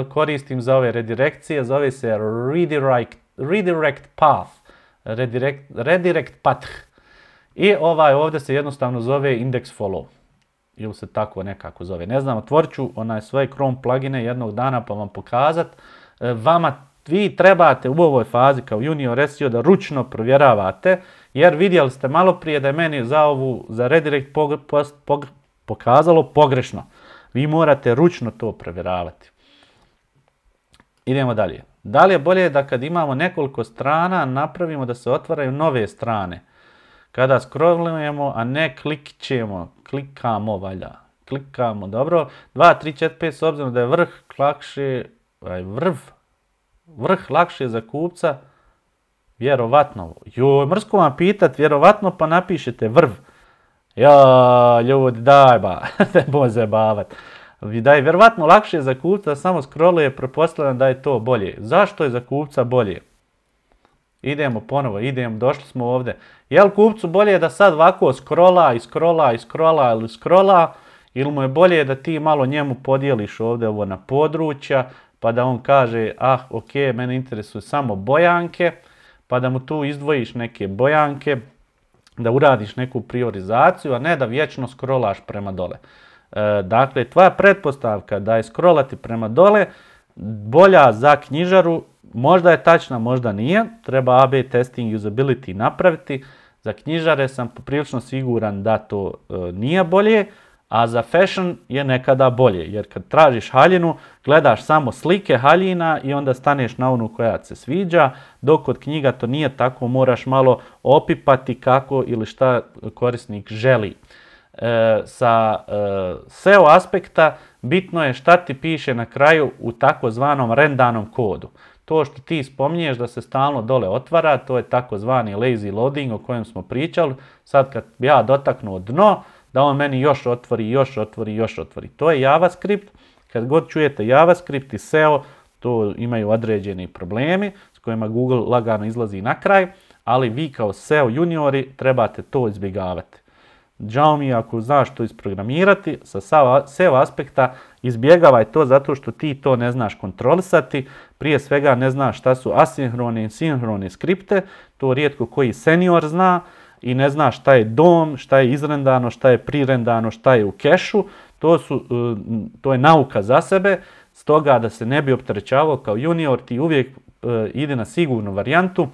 koristim za ove redirekcije, zove se Redirect, redirect Path, redirect Path. I ovaj ovdje se jednostavno zove index follow. Ili se tako nekako zove. Ne znam, otvorit ću onaj svoje Chrome plugine jednog dana pa vam pokazat. E, vama vi trebate u ovoj fazi kao junior SEO da ručno provjeravate, jer vidjeli ste malo prije da je meni za ovu, za redirect pokazalo pogrešno. Vi morate ručno to provjeravati. Idemo dalje. Da li je bolje da kad imamo nekoliko strana napravimo da se otvaraju nove strane? Kada scrollujemo, a ne klikćemo, klikamo valja, klikamo, dobro. 2, 3, 4, 5, s obzirom da je vrh lakše, aj, ovaj, vrh lakše za kupca, vjerovatno. Joj, mrsko vam pitat, vjerovatno pa napišete vrv. Ja, ljudi, daj ba, ne bo bavat Da je vjerovatno lakše za kupca, samo scrolluje, prepostavljam da je to bolje. Zašto je za kupca bolje? Idemo ponovo, idemo, došli smo ovdje. Jel kupcu bolje da sad ovako skrola i skrola i skrola ili skrola ili mu je bolje da ti malo njemu podijeliš ovdje ovo na područja pa da on kaže ah ok, mene interesuje samo bojanke pa da mu tu izdvojiš neke bojanke da uradiš neku priorizaciju, a ne da vječno skrolaš prema dole. E, dakle, tvoja pretpostavka da je skrolati prema dole bolja za knjižaru Možda je tačna, možda nije. Treba AB testing usability napraviti. Za knjižare sam poprilično siguran da to e, nije bolje, a za fashion je nekada bolje. Jer kad tražiš haljinu, gledaš samo slike haljina i onda staneš na onu koja se sviđa, dok kod knjiga to nije tako, moraš malo opipati kako ili šta korisnik želi. E, sa e, SEO aspekta bitno je šta ti piše na kraju u takozvanom rendanom kodu. To što ti spominješ da se stalno dole otvara, to je takozvani lazy loading o kojem smo pričali. Sad kad ja dotaknu dno, da on meni još otvori, još otvori, još otvori. To je JavaScript. Kad god čujete JavaScript i SEO, to imaju određeni problemi s kojima Google lagano izlazi na kraj, ali vi kao SEO juniori trebate to izbjegavati. Žao mi ako znaš to isprogramirati, sa SEO aspekta Izbjegavaj to zato što ti to ne znaš kontrolisati, prije svega ne znaš šta su asinhrone i sinhrone skripte, to rijetko koji senior zna i ne zna šta je dom, šta je izrendano, šta je prirendano, šta je u kešu, to, e, je nauka za sebe, stoga da se ne bi optrećavao kao junior, ti uvijek e, ide na sigurnu varijantu,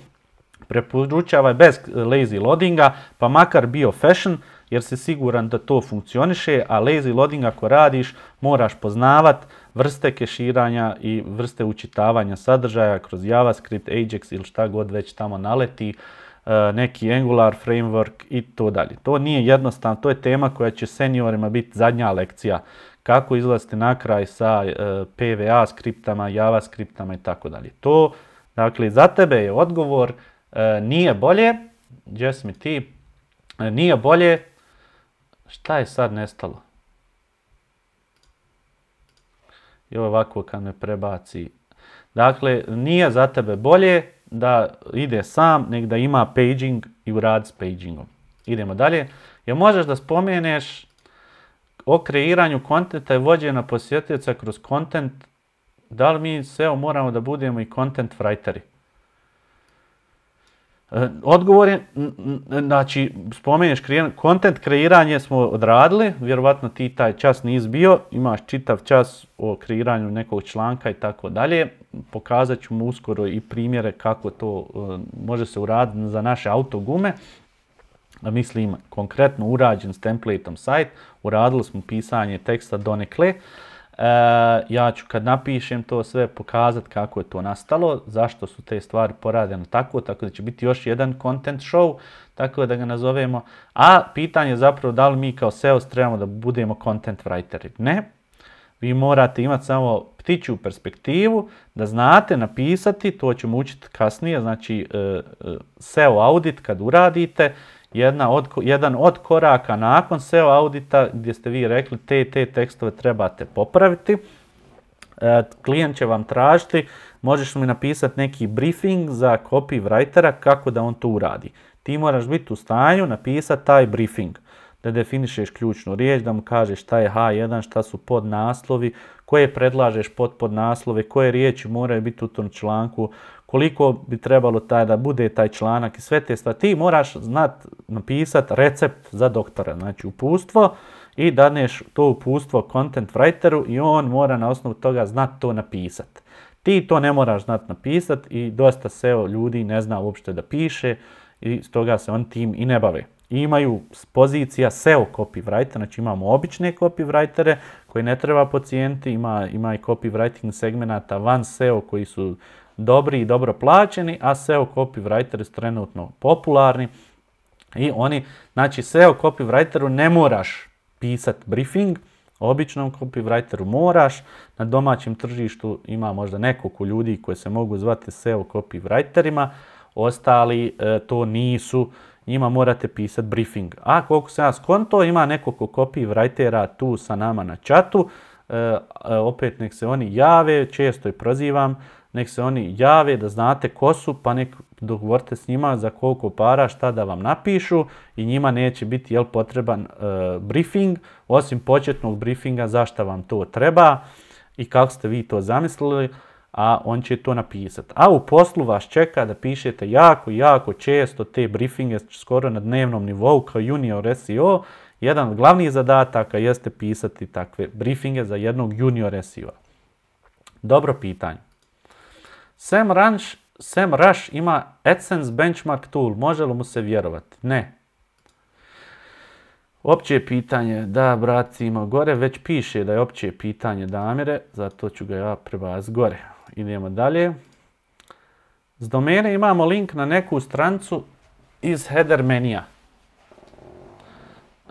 preporučavaj bez lazy loadinga, pa makar bio fashion, jer si siguran da to funkcioniše, a lazy loading ako radiš moraš poznavat vrste keširanja i vrste učitavanja sadržaja kroz JavaScript, Ajax ili šta god već tamo naleti, e, neki Angular framework i to dalje. To nije jednostavno, to je tema koja će seniorima biti zadnja lekcija. Kako izlaziti na kraj sa e, PVA skriptama, Java skriptama i tako dalje. To, dakle, za tebe je odgovor e, nije bolje, Jesmi ti, nije bolje Šta je sad nestalo? I ovako kad me prebaci. Dakle, nije za tebe bolje da ide sam, nek da ima paging i uradi s pagingom. Idemo dalje. Jer možeš da spomeneš o kreiranju kontenta i vođena posjetioca kroz kontent. Da li mi SEO moramo da budemo i content writeri? E, odgovor je, znači, spomenješ kontent kreiranje smo odradili, vjerovatno ti taj čas nisi bio, imaš čitav čas o kreiranju nekog članka i tako dalje. Pokazat ću mu uskoro i primjere kako to e, može se uraditi za naše autogume. Mislim, konkretno urađen s templateom sajt, uradili smo pisanje teksta donekle. Eh, ja ću kad napišem to sve pokazati kako je to nastalo, zašto su te stvari poradene tako, tako da će biti još jedan content show, tako da ga nazovemo. A pitanje je zapravo da li mi kao SEOs trebamo da budemo content writeri. Ne, vi morate imati samo ptiću perspektivu, da znate napisati, to ćemo učiti kasnije, znači eh, eh, SEO audit kad uradite, jedna od, jedan od koraka nakon SEO audita gdje ste vi rekli te i te tekstove trebate popraviti. E, klijent će vam tražiti, možeš mi napisati neki briefing za copywritera kako da on to uradi. Ti moraš biti u stanju napisati taj briefing da definišeš ključnu riječ, da mu kažeš šta je H1, šta su podnaslovi, koje predlažeš pod podnaslove, koje riječi moraju biti u tom članku, koliko bi trebalo taj da bude taj članak i sve te stvari. Ti moraš znat napisati recept za doktora, znači upustvo i daneš to upustvo content writeru i on mora na osnovu toga znat to napisat. Ti to ne moraš znat napisat i dosta SEO ljudi ne zna uopšte da piše i stoga se on tim i ne bave. Imaju pozicija SEO copywriter, znači imamo obične copywritere koje ne treba pocijenti, ima, ima i copywriting segmenata van SEO koji su dobri i dobro plaćeni, a SEO copywriteri su trenutno popularni i oni, znači SEO copywriteru ne moraš pisati briefing, običnom copywriteru moraš, na domaćem tržištu ima možda nekoliko ljudi koji se mogu zvati SEO copywriterima, ostali e, to nisu, njima morate pisati briefing. A koliko se ja skonto, ima nekoliko copywritera tu sa nama na čatu, e, e, opet nek se oni jave, često i prozivam, nek se oni jave da znate ko su, pa nek dogovorite s njima za koliko para šta da vam napišu i njima neće biti jel, potreban e, briefing, osim početnog briefinga za šta vam to treba i kako ste vi to zamislili, a on će to napisati. A u poslu vas čeka da pišete jako, jako često te briefinge skoro na dnevnom nivou kao junior SEO. Jedan od glavnih zadataka jeste pisati takve briefinge za jednog junior SEO. Dobro pitanje. Sam Rush ima AdSense benchmark tool, može li mu se vjerovati? Ne. Opće je pitanje, da braci ima gore, već piše da je opće pitanje Damire, zato ću ga ja prebaz gore. Idemo dalje. S domene imamo link na neku strancu iz header menija.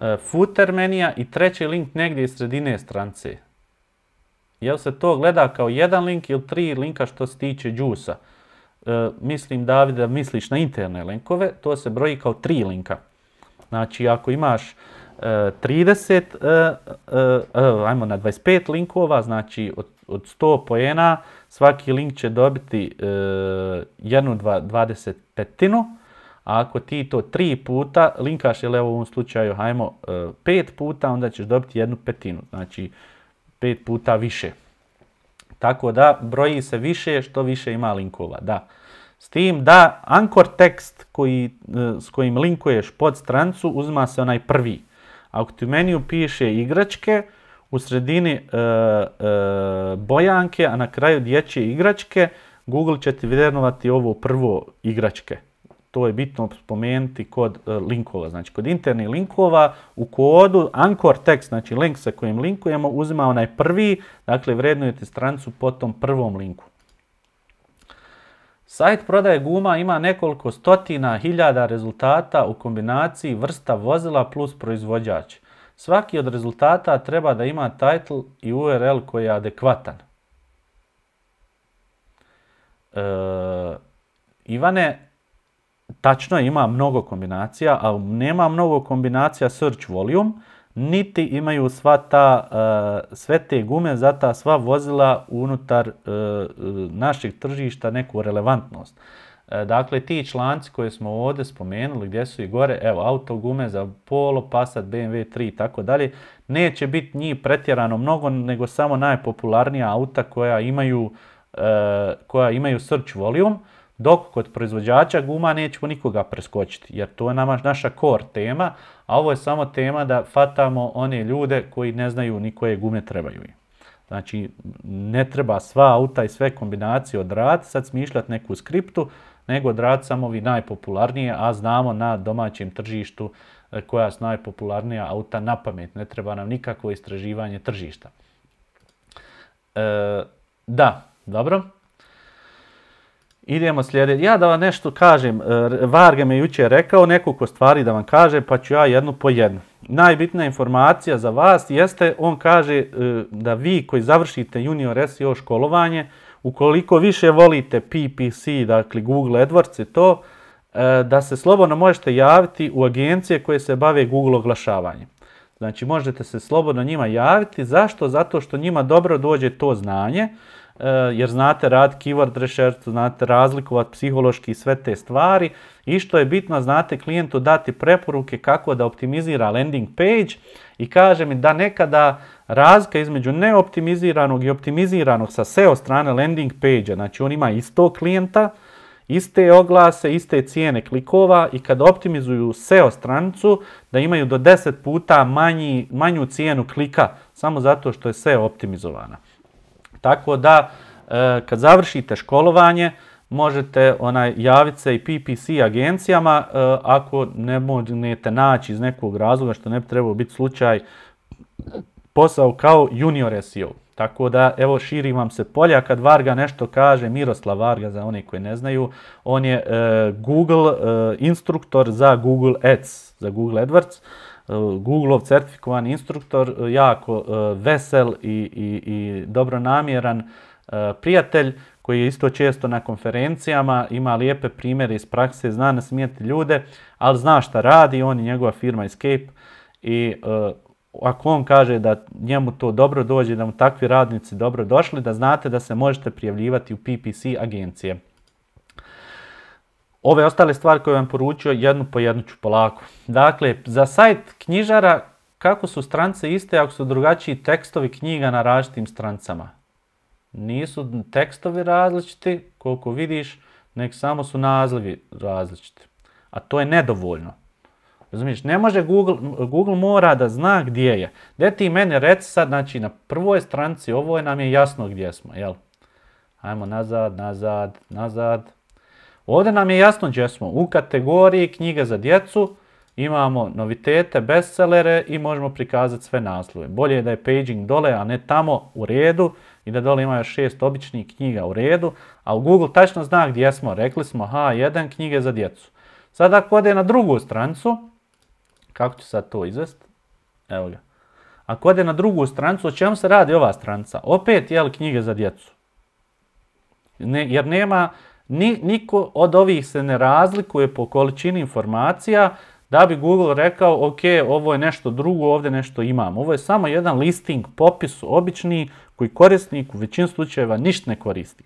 E, Footer menija i treći link negdje iz sredine strance. Jel se to gleda kao jedan link ili tri linka što se tiče džusa? E, mislim, da misliš na interne linkove, to se broji kao tri linka. Znači, ako imaš 30, e, e, ajmo na 25 linkova, znači od, od 100 pojena, svaki link će dobiti jednu dva, petinu a ako ti to tri puta linkaš, ili evo u ovom slučaju, hajmo pet puta, onda ćeš dobiti jednu petinu. Znači, pet puta više. Tako da broji se više što više ima linkova, da. S tim da ankor tekst koji, e, s kojim linkuješ pod strancu uzma se onaj prvi. Ako ti u meniju piše igračke, u sredini e, e, bojanke, a na kraju dječje igračke, Google će ti vjerovati ovo prvo igračke to je bitno spomenuti kod e, linkova. Znači, kod internih linkova u kodu anchor text, znači link sa kojim linkujemo, uzima onaj prvi, dakle vrednujete strancu po tom prvom linku. Sajt prodaje guma ima nekoliko stotina hiljada rezultata u kombinaciji vrsta vozila plus proizvođač. Svaki od rezultata treba da ima title i URL koji je adekvatan. E, Ivane, Tačno ima mnogo kombinacija, ali nema mnogo kombinacija search volume, niti imaju sva ta, eh, sve te gume za ta sva vozila unutar eh, našeg tržišta neku relevantnost. Eh, dakle, ti članci koje smo ovdje spomenuli, gdje su i gore, evo, auto gume za Polo, Passat, BMW 3 i tako dalje, neće biti njih pretjerano mnogo, nego samo najpopularnija auta koja imaju, koja imaju search volume, dok kod proizvođača guma nećemo nikoga preskočiti, jer to je naša core tema, a ovo je samo tema da fatamo one ljude koji ne znaju ni koje gume trebaju im. Znači, ne treba sva auta i sve kombinacije odrati, sad smišljati neku skriptu, nego odrad samo ovi najpopularnije, a znamo na domaćem tržištu e, koja su najpopularnija auta na pamet. Ne treba nam nikakvo istraživanje tržišta. E, da, dobro. Idemo sljedeći. Ja da vam nešto kažem, e, Varga mi jučer rekao nekoliko stvari da vam kaže, pa ću ja jednu po jednu. Najbitna informacija za vas jeste, on kaže e, da vi koji završite junior SEO školovanje, ukoliko više volite PPC, dakle Google AdWords i to, e, da se slobodno možete javiti u agencije koje se bave Google oglašavanjem. Znači možete se slobodno njima javiti. Zašto? Zato što njima dobro dođe to znanje Eh, jer znate rad keyword research, znate razlikovat psihološki i sve te stvari i što je bitno znate klijentu dati preporuke kako da optimizira landing page i kaže mi da nekada razlika između neoptimiziranog i optimiziranog sa SEO strane landing page znači on ima isto klijenta, iste oglase, iste cijene klikova i kad optimizuju SEO stranicu da imaju do 10 puta manju cijenu klika samo zato što je SEO optimizovana. Tako da e, kad završite školovanje, možete onaj, javiti se i PPC agencijama e, ako ne možete naći iz nekog razloga što ne bi trebao biti slučaj posao kao junior SEO. Tako da, evo, širi vam se polja kad Varga nešto kaže, Miroslav Varga, za one koji ne znaju, on je e, Google, instruktor za Google Ads, za Google AdWords. Google-ov certifikovan instruktor, e, jako e, vesel i, i, i dobronamjeran e, prijatelj koji je isto često na konferencijama, ima lijepe primjere iz prakse, zna nasmijeti ljude, ali zna šta radi, on i njegova firma Escape i ako on kaže da njemu to dobro dođe, da mu takvi radnici dobro došli, da znate da se možete prijavljivati u PPC agencije. Ove ostale stvari koje vam poručio, jednu po jednu ću polako. Dakle, za sajt knjižara, kako su strance iste ako su drugačiji tekstovi knjiga na različitim strancama? Nisu tekstovi različiti, koliko vidiš, nek samo su nazivi različiti. A to je nedovoljno. Razumiješ, ne može Google, Google mora da zna gdje je. Gdje ti mene reci sad, znači na prvoj stranci ovo je nam je jasno gdje smo, jel? Ajmo nazad, nazad, nazad. Ovdje nam je jasno gdje smo. U kategoriji knjige za djecu imamo novitete, bestsellere i možemo prikazati sve naslove. Bolje je da je paging dole, a ne tamo u redu i da dole ima još šest običnih knjiga u redu, a u Google tačno zna gdje smo. Rekli smo H1 knjige za djecu. Sada ako ode na drugu strancu, kako ću sad to izvesti? Evo ga. Ako ode na drugu strancu, o čemu se radi ova stranca? Opet, jel, knjige za djecu. Ne, jer nema niko od ovih se ne razlikuje po količini informacija da bi Google rekao ok, ovo je nešto drugo, ovdje nešto imamo. Ovo je samo jedan listing, popis obični koji korisnik u većini slučajeva ništa ne koristi.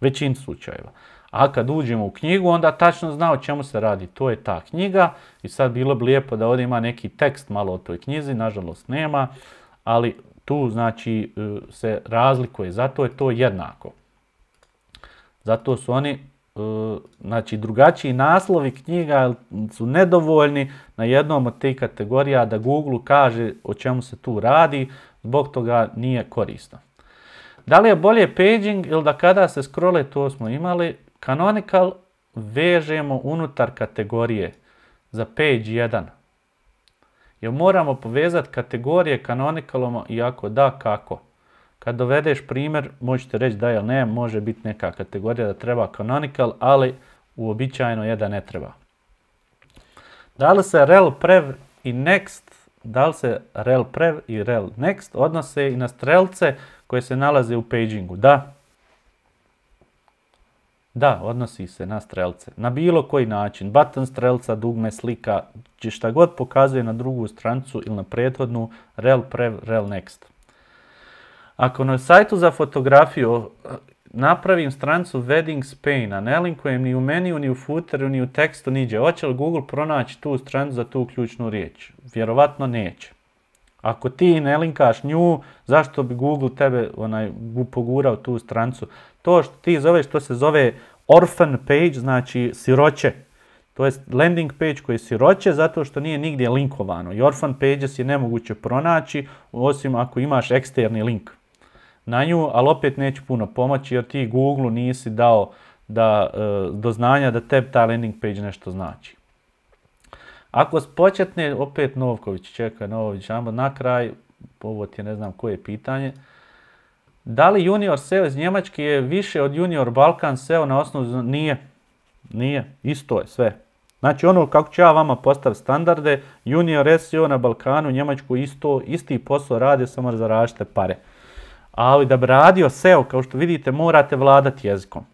Većin slučajeva. A kad uđemo u knjigu, onda tačno zna o čemu se radi. To je ta knjiga i sad bilo bi lijepo da ovdje ima neki tekst malo o toj knjizi, nažalost nema, ali tu znači e, se razlikuje, zato je to jednako. Zato su oni e, znači drugačiji naslovi knjiga su nedovoljni na jednom od tih kategorija da Google kaže o čemu se tu radi, zbog toga nije korisno. Da li je bolje paging ili da kada se scrolle, to smo imali, canonical vežemo unutar kategorije za page 1. Jer moramo povezati kategorije canonicalom, iako da, kako. Kad dovedeš primjer, možete reći da ili ne, može biti neka kategorija da treba canonical, ali uobičajeno je da ne treba. Da li se rel prev i next, da li se rel prev i rel next odnose i na strelce koje se nalaze u pagingu? Da. Da, odnosi se na strelce. Na bilo koji način. Button strelca, dugme, slika, šta god pokazuje na drugu strancu ili na prethodnu, rel prev, rel next. Ako na sajtu za fotografiju eh, napravim strancu Wedding Spain, a ne linkujem ni u meniju, ni u footeru, ni u tekstu, niđe, hoće li Google pronaći tu strancu za tu ključnu riječ? Vjerovatno neće. Ako ti ne linkaš nju, zašto bi Google tebe onaj, pogurao tu strancu? To što ti zoveš, to se zove orphan page, znači siroće. To je landing page koji je siroće zato što nije nigdje linkovano. I orphan pages je nemoguće pronaći osim ako imaš eksterni link na nju, ali opet neću puno pomoći jer ti Google nisi dao da, e, do znanja da tebi ta landing page nešto znači. Ako početne, opet Novković čeka, Novković, ajmo na kraj, ovo je ne znam koje pitanje. Da li junior SEO iz Njemačke je više od junior Balkan SEO na osnovu? Nije, nije, isto je sve. Znači ono kako ću ja vama postaviti standarde, junior SEO na Balkanu, Njemačku isto, isti posao radi, samo za pare. Ali da bi radio SEO, kao što vidite, morate vladati jezikom.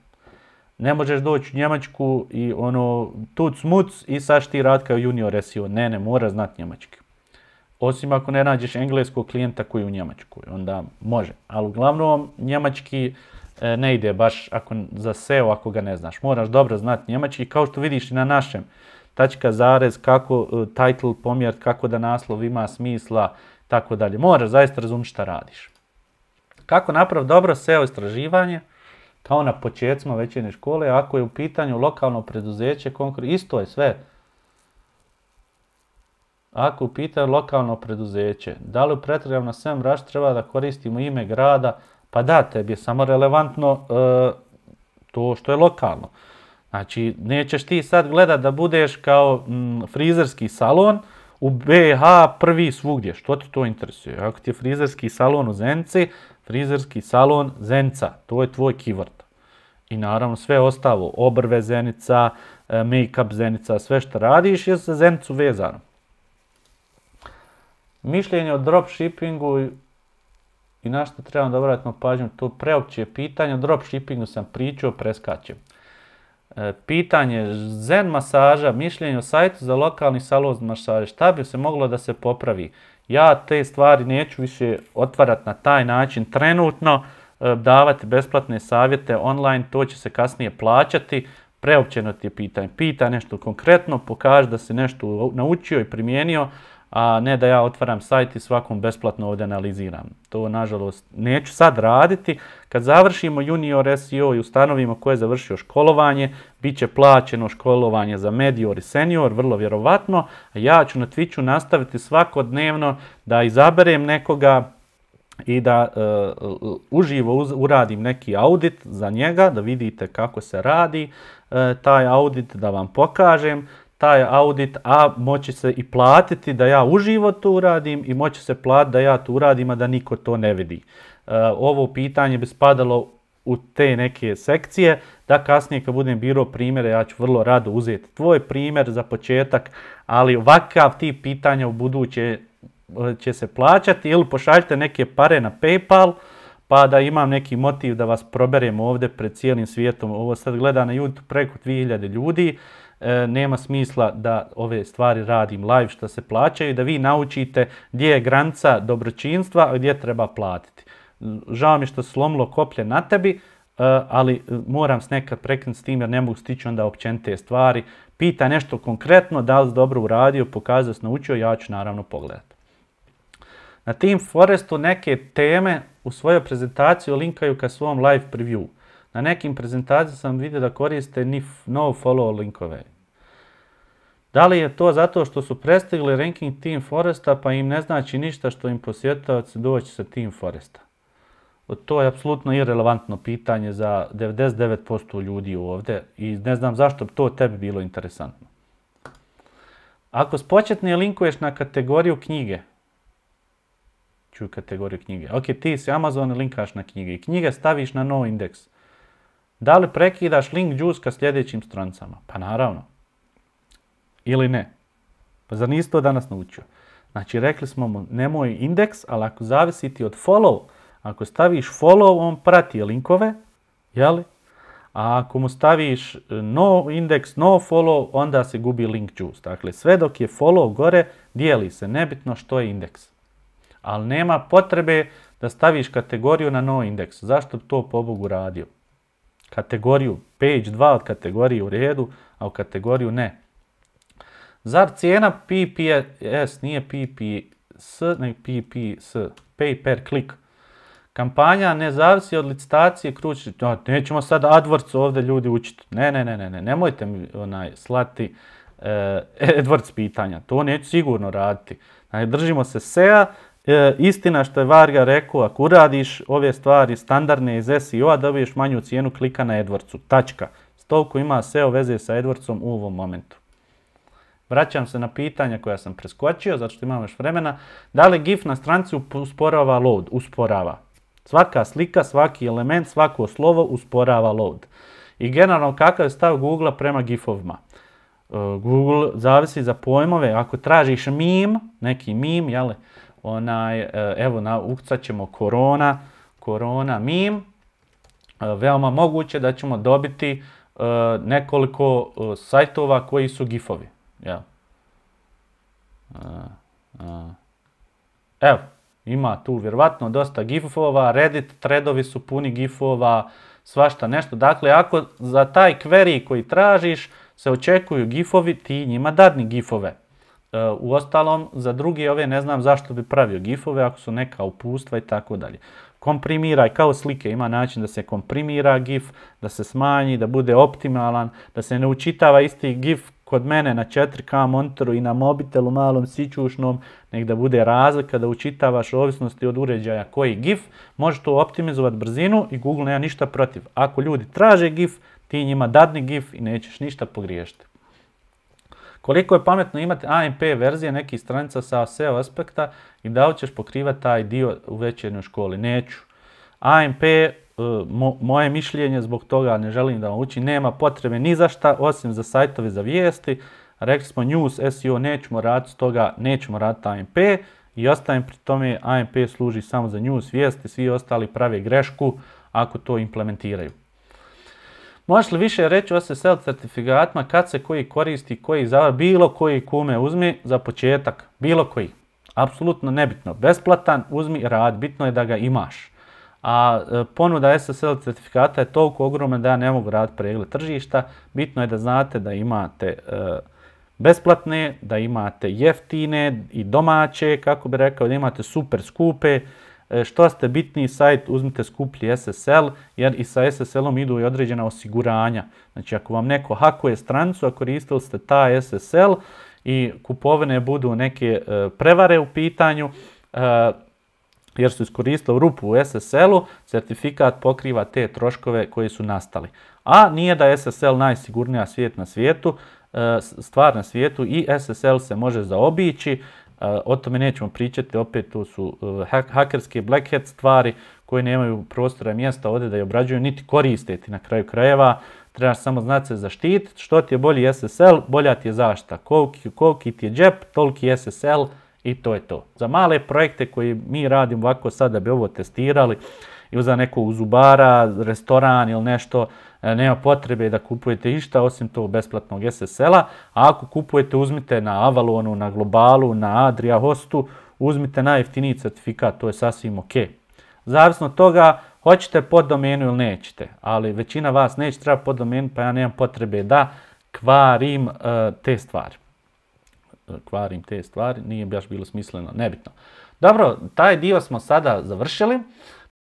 Ne možeš doći u Njemačku i ono, tuc muc i saš ti rad kao junior SEO. Ne, ne, mora znati njemački. Osim ako ne nađeš engleskog klijenta koji je u Njemačku, onda može. Ali uglavnom, njemački e, ne ide baš ako, za SEO ako ga ne znaš. Moraš dobro znati njemački, kao što vidiš i na našem. Tačka, zarez, kako e, title pomjer, kako da naslov ima smisla, tako dalje. Moraš zaista razumjeti šta radiš. Kako napraviti dobro SEO istraživanje, kao na početcima većine škole, ako je u pitanju lokalno preduzeće, konkretno isto je sve. Ako je u pitanju lokalno preduzeće, da li u na sem raš treba da koristimo ime grada, pa da, tebi je samo relevantno e, to što je lokalno. Znači, nećeš ti sad gledat da budeš kao mm, frizerski salon u BH prvi svugdje. Što ti to interesuje? Ako ti je frizerski salon u Zenci, frizerski salon Zenca, to je tvoj keyword. I naravno sve ostalo, obrve Zenica, e, make-up Zenica, sve što radiš je sa Zenicu vezano. Mišljenje o dropshippingu i na što trebam da obratimo pažnju, to preopće je pitanje, o dropshippingu sam pričao, preskačem. E, pitanje zen masaža, mišljenje o sajtu za lokalni salon masaže, šta bi se moglo da se popravi? ja te stvari neću više otvarati na taj način trenutno, e, davati besplatne savjete online, to će se kasnije plaćati, preopćeno ti je pitanje. pita nešto konkretno, pokaži da si nešto naučio i primijenio, a ne da ja otvaram sajt i svakom besplatno ovdje analiziram. To nažalost neću sad raditi. Kad završimo junior SEO i ustanovimo ko je završio školovanje, bit će plaćeno školovanje za medior i senior, vrlo vjerovatno. ja ću na Twitchu nastaviti svakodnevno da izaberem nekoga i da e, uživo uradim neki audit za njega, da vidite kako se radi e, taj audit, da vam pokažem taj audit, a moći se i platiti da ja uživo to uradim i moći se platiti da ja to uradim, a da niko to ne vidi. E, ovo pitanje bi spadalo u te neke sekcije, da kasnije kad budem birao primjere, ja ću vrlo rado uzeti tvoj primjer za početak, ali ovakav ti pitanja u buduće e, će se plaćati ili pošaljite neke pare na Paypal, pa da imam neki motiv da vas proberem ovdje pred cijelim svijetom. Ovo sad gleda na YouTube preko 2000 ljudi. E, nema smisla da ove stvari radim live što se plaćaju, da vi naučite gdje je granca dobročinstva, a gdje treba platiti. Žao mi što slomilo koplje na tebi, e, ali moram s nekad prekinuti s tim jer ne mogu stići onda općenite stvari. Pita nešto konkretno, da li dobro uradio, pokazao se, naučio, ja ću naravno pogledati. Na tim Forestu neke teme u svojoj prezentaciji linkaju ka svom live preview. Na nekim prezentacijama sam vidio da koriste ni no follow linkove. Da li je to zato što su prestigli ranking Team Foresta pa im ne znači ništa što im posjetavaci doći sa Team Foresta? To je apsolutno irrelevantno pitanje za 99% ljudi ovdje i ne znam zašto bi to tebi bilo interesantno. Ako s linkuješ na kategoriju knjige, ću kategoriju knjige, ok, ti si Amazon linkaš na knjige i knjige staviš na no indeks. Da li prekidaš link juice sljedećim strancama? Pa naravno. Ili ne? Pa zar nisi to danas naučio? Znači, rekli smo mu, nemoj indeks, ali ako zavisi ti od follow, ako staviš follow, on prati linkove, jeli? A ako mu staviš e, no indeks, no follow, onda se gubi link juice. Dakle, sve dok je follow gore, dijeli se, nebitno što je indeks. Ali nema potrebe da staviš kategoriju na no indeks. Zašto bi to pobogu radio? Kategoriju page 2 od kategorije u redu, a u kategoriju ne. Zar cijena PPS nije PPS, ne PPS, pay per click? Kampanja ne zavisi od licitacije kruči. nećemo sad AdWords ovdje ljudi učiti. Ne, ne, ne, ne, ne, nemojte mi onaj, slati e, AdWords pitanja, to neću sigurno raditi. Znači, držimo se SEA, e, istina što je Varga rekao, ako uradiš ove stvari standardne iz SEO-a, dobiješ manju cijenu klika na AdWordsu, tačka. Stolko ima SEO veze sa AdWordsom u ovom momentu. Vraćam se na pitanja koja sam preskočio, zato što imam još vremena. Da li GIF na stranici usporava load? Usporava. Svaka slika, svaki element, svako slovo usporava load. I generalno kakav je stav Google prema GIF-ovima? E, Google zavisi za pojmove, ako tražiš mim, neki mim, jel, onaj, e, evo, na, ukcat ćemo korona, korona mim, e, veoma moguće da ćemo dobiti nekoliko sajtova koji su gifovi. Ja. Evo, ima tu vjerovatno dosta gifova, Reddit threadovi su puni gifova, svašta nešto. Dakle, ako za taj query koji tražiš se očekuju gifovi, ti njima dadni gifove. E, Uostalom, za drugi ove ne znam zašto bi pravio gifove, ako su neka upustva i tako dalje. Komprimiraj, kao slike, ima način da se komprimira gif, da se smanji, da bude optimalan, da se ne učitava isti gif kod mene na 4K monitoru i na mobitelu malom sićušnom, nek da bude razlika da učitavaš ovisnosti od uređaja koji GIF, možeš to optimizovati brzinu i Google nema ništa protiv. Ako ljudi traže GIF, ti njima dadni GIF i nećeš ništa pogriješiti. Koliko je pametno imati AMP verzije nekih stranica sa SEO aspekta i da li ćeš pokrivati taj dio u večernjoj školi? Neću. AMP E, moje mišljenje zbog toga ne želim da vam uči, nema potrebe ni za šta osim za sajtove za vijesti. Rekli smo news SEO nećemo raditi stoga toga, nećemo raditi AMP i ostajem pri tome AMP služi samo za news vijesti, svi ostali prave grešku ako to implementiraju. Možeš li više reći o SSL certifikatima kad se koji koristi, koji zavar, bilo koji kume uzmi za početak, bilo koji. Apsolutno nebitno, besplatan, uzmi rad, bitno je da ga imaš a e, ponuda SSL certifikata je toliko ogromna da ja ne mogu raditi pregled tržišta. Bitno je da znate da imate e, besplatne, da imate jeftine i domaće, kako bi rekao, da imate super skupe. E, što ste bitni sajt, uzmite skuplji SSL, jer i sa SSL-om idu i određena osiguranja. Znači, ako vam neko hakuje strancu, a koristili ste ta SSL i kupovine budu neke prevare u pitanju, jer su iskoristili rupu u SSL-u, certifikat pokriva te troškove koji su nastali. A nije da je SSL najsigurnija svijet na svijetu, e, stvar na svijetu i SSL se može zaobići, e, o tome nećemo pričati, opet tu su e, hakerske black hat stvari koje nemaju prostora i mjesta ovdje da je obrađuju, niti koristiti na kraju krajeva. Trebaš samo znati se zaštititi, što ti je bolji SSL, bolja ti je zašta. Koliki, ti je džep, toliki SSL, i to je to. Za male projekte koje mi radimo ovako sad da bi ovo testirali, i za neko uzubara, restoran ili nešto, e, nema potrebe da kupujete išta osim tog besplatnog SSL-a. A ako kupujete, uzmite na Avalonu, na Globalu, na Adria Hostu, uzmite najjeftiniji certifikat, to je sasvim ok. Zavisno od toga, hoćete pod domenu ili nećete, ali većina vas neće treba pod domenu, pa ja nemam potrebe da kvarim e, te stvari kvarim te stvari, nije baš bilo smisleno, nebitno. Dobro, taj dio smo sada završili.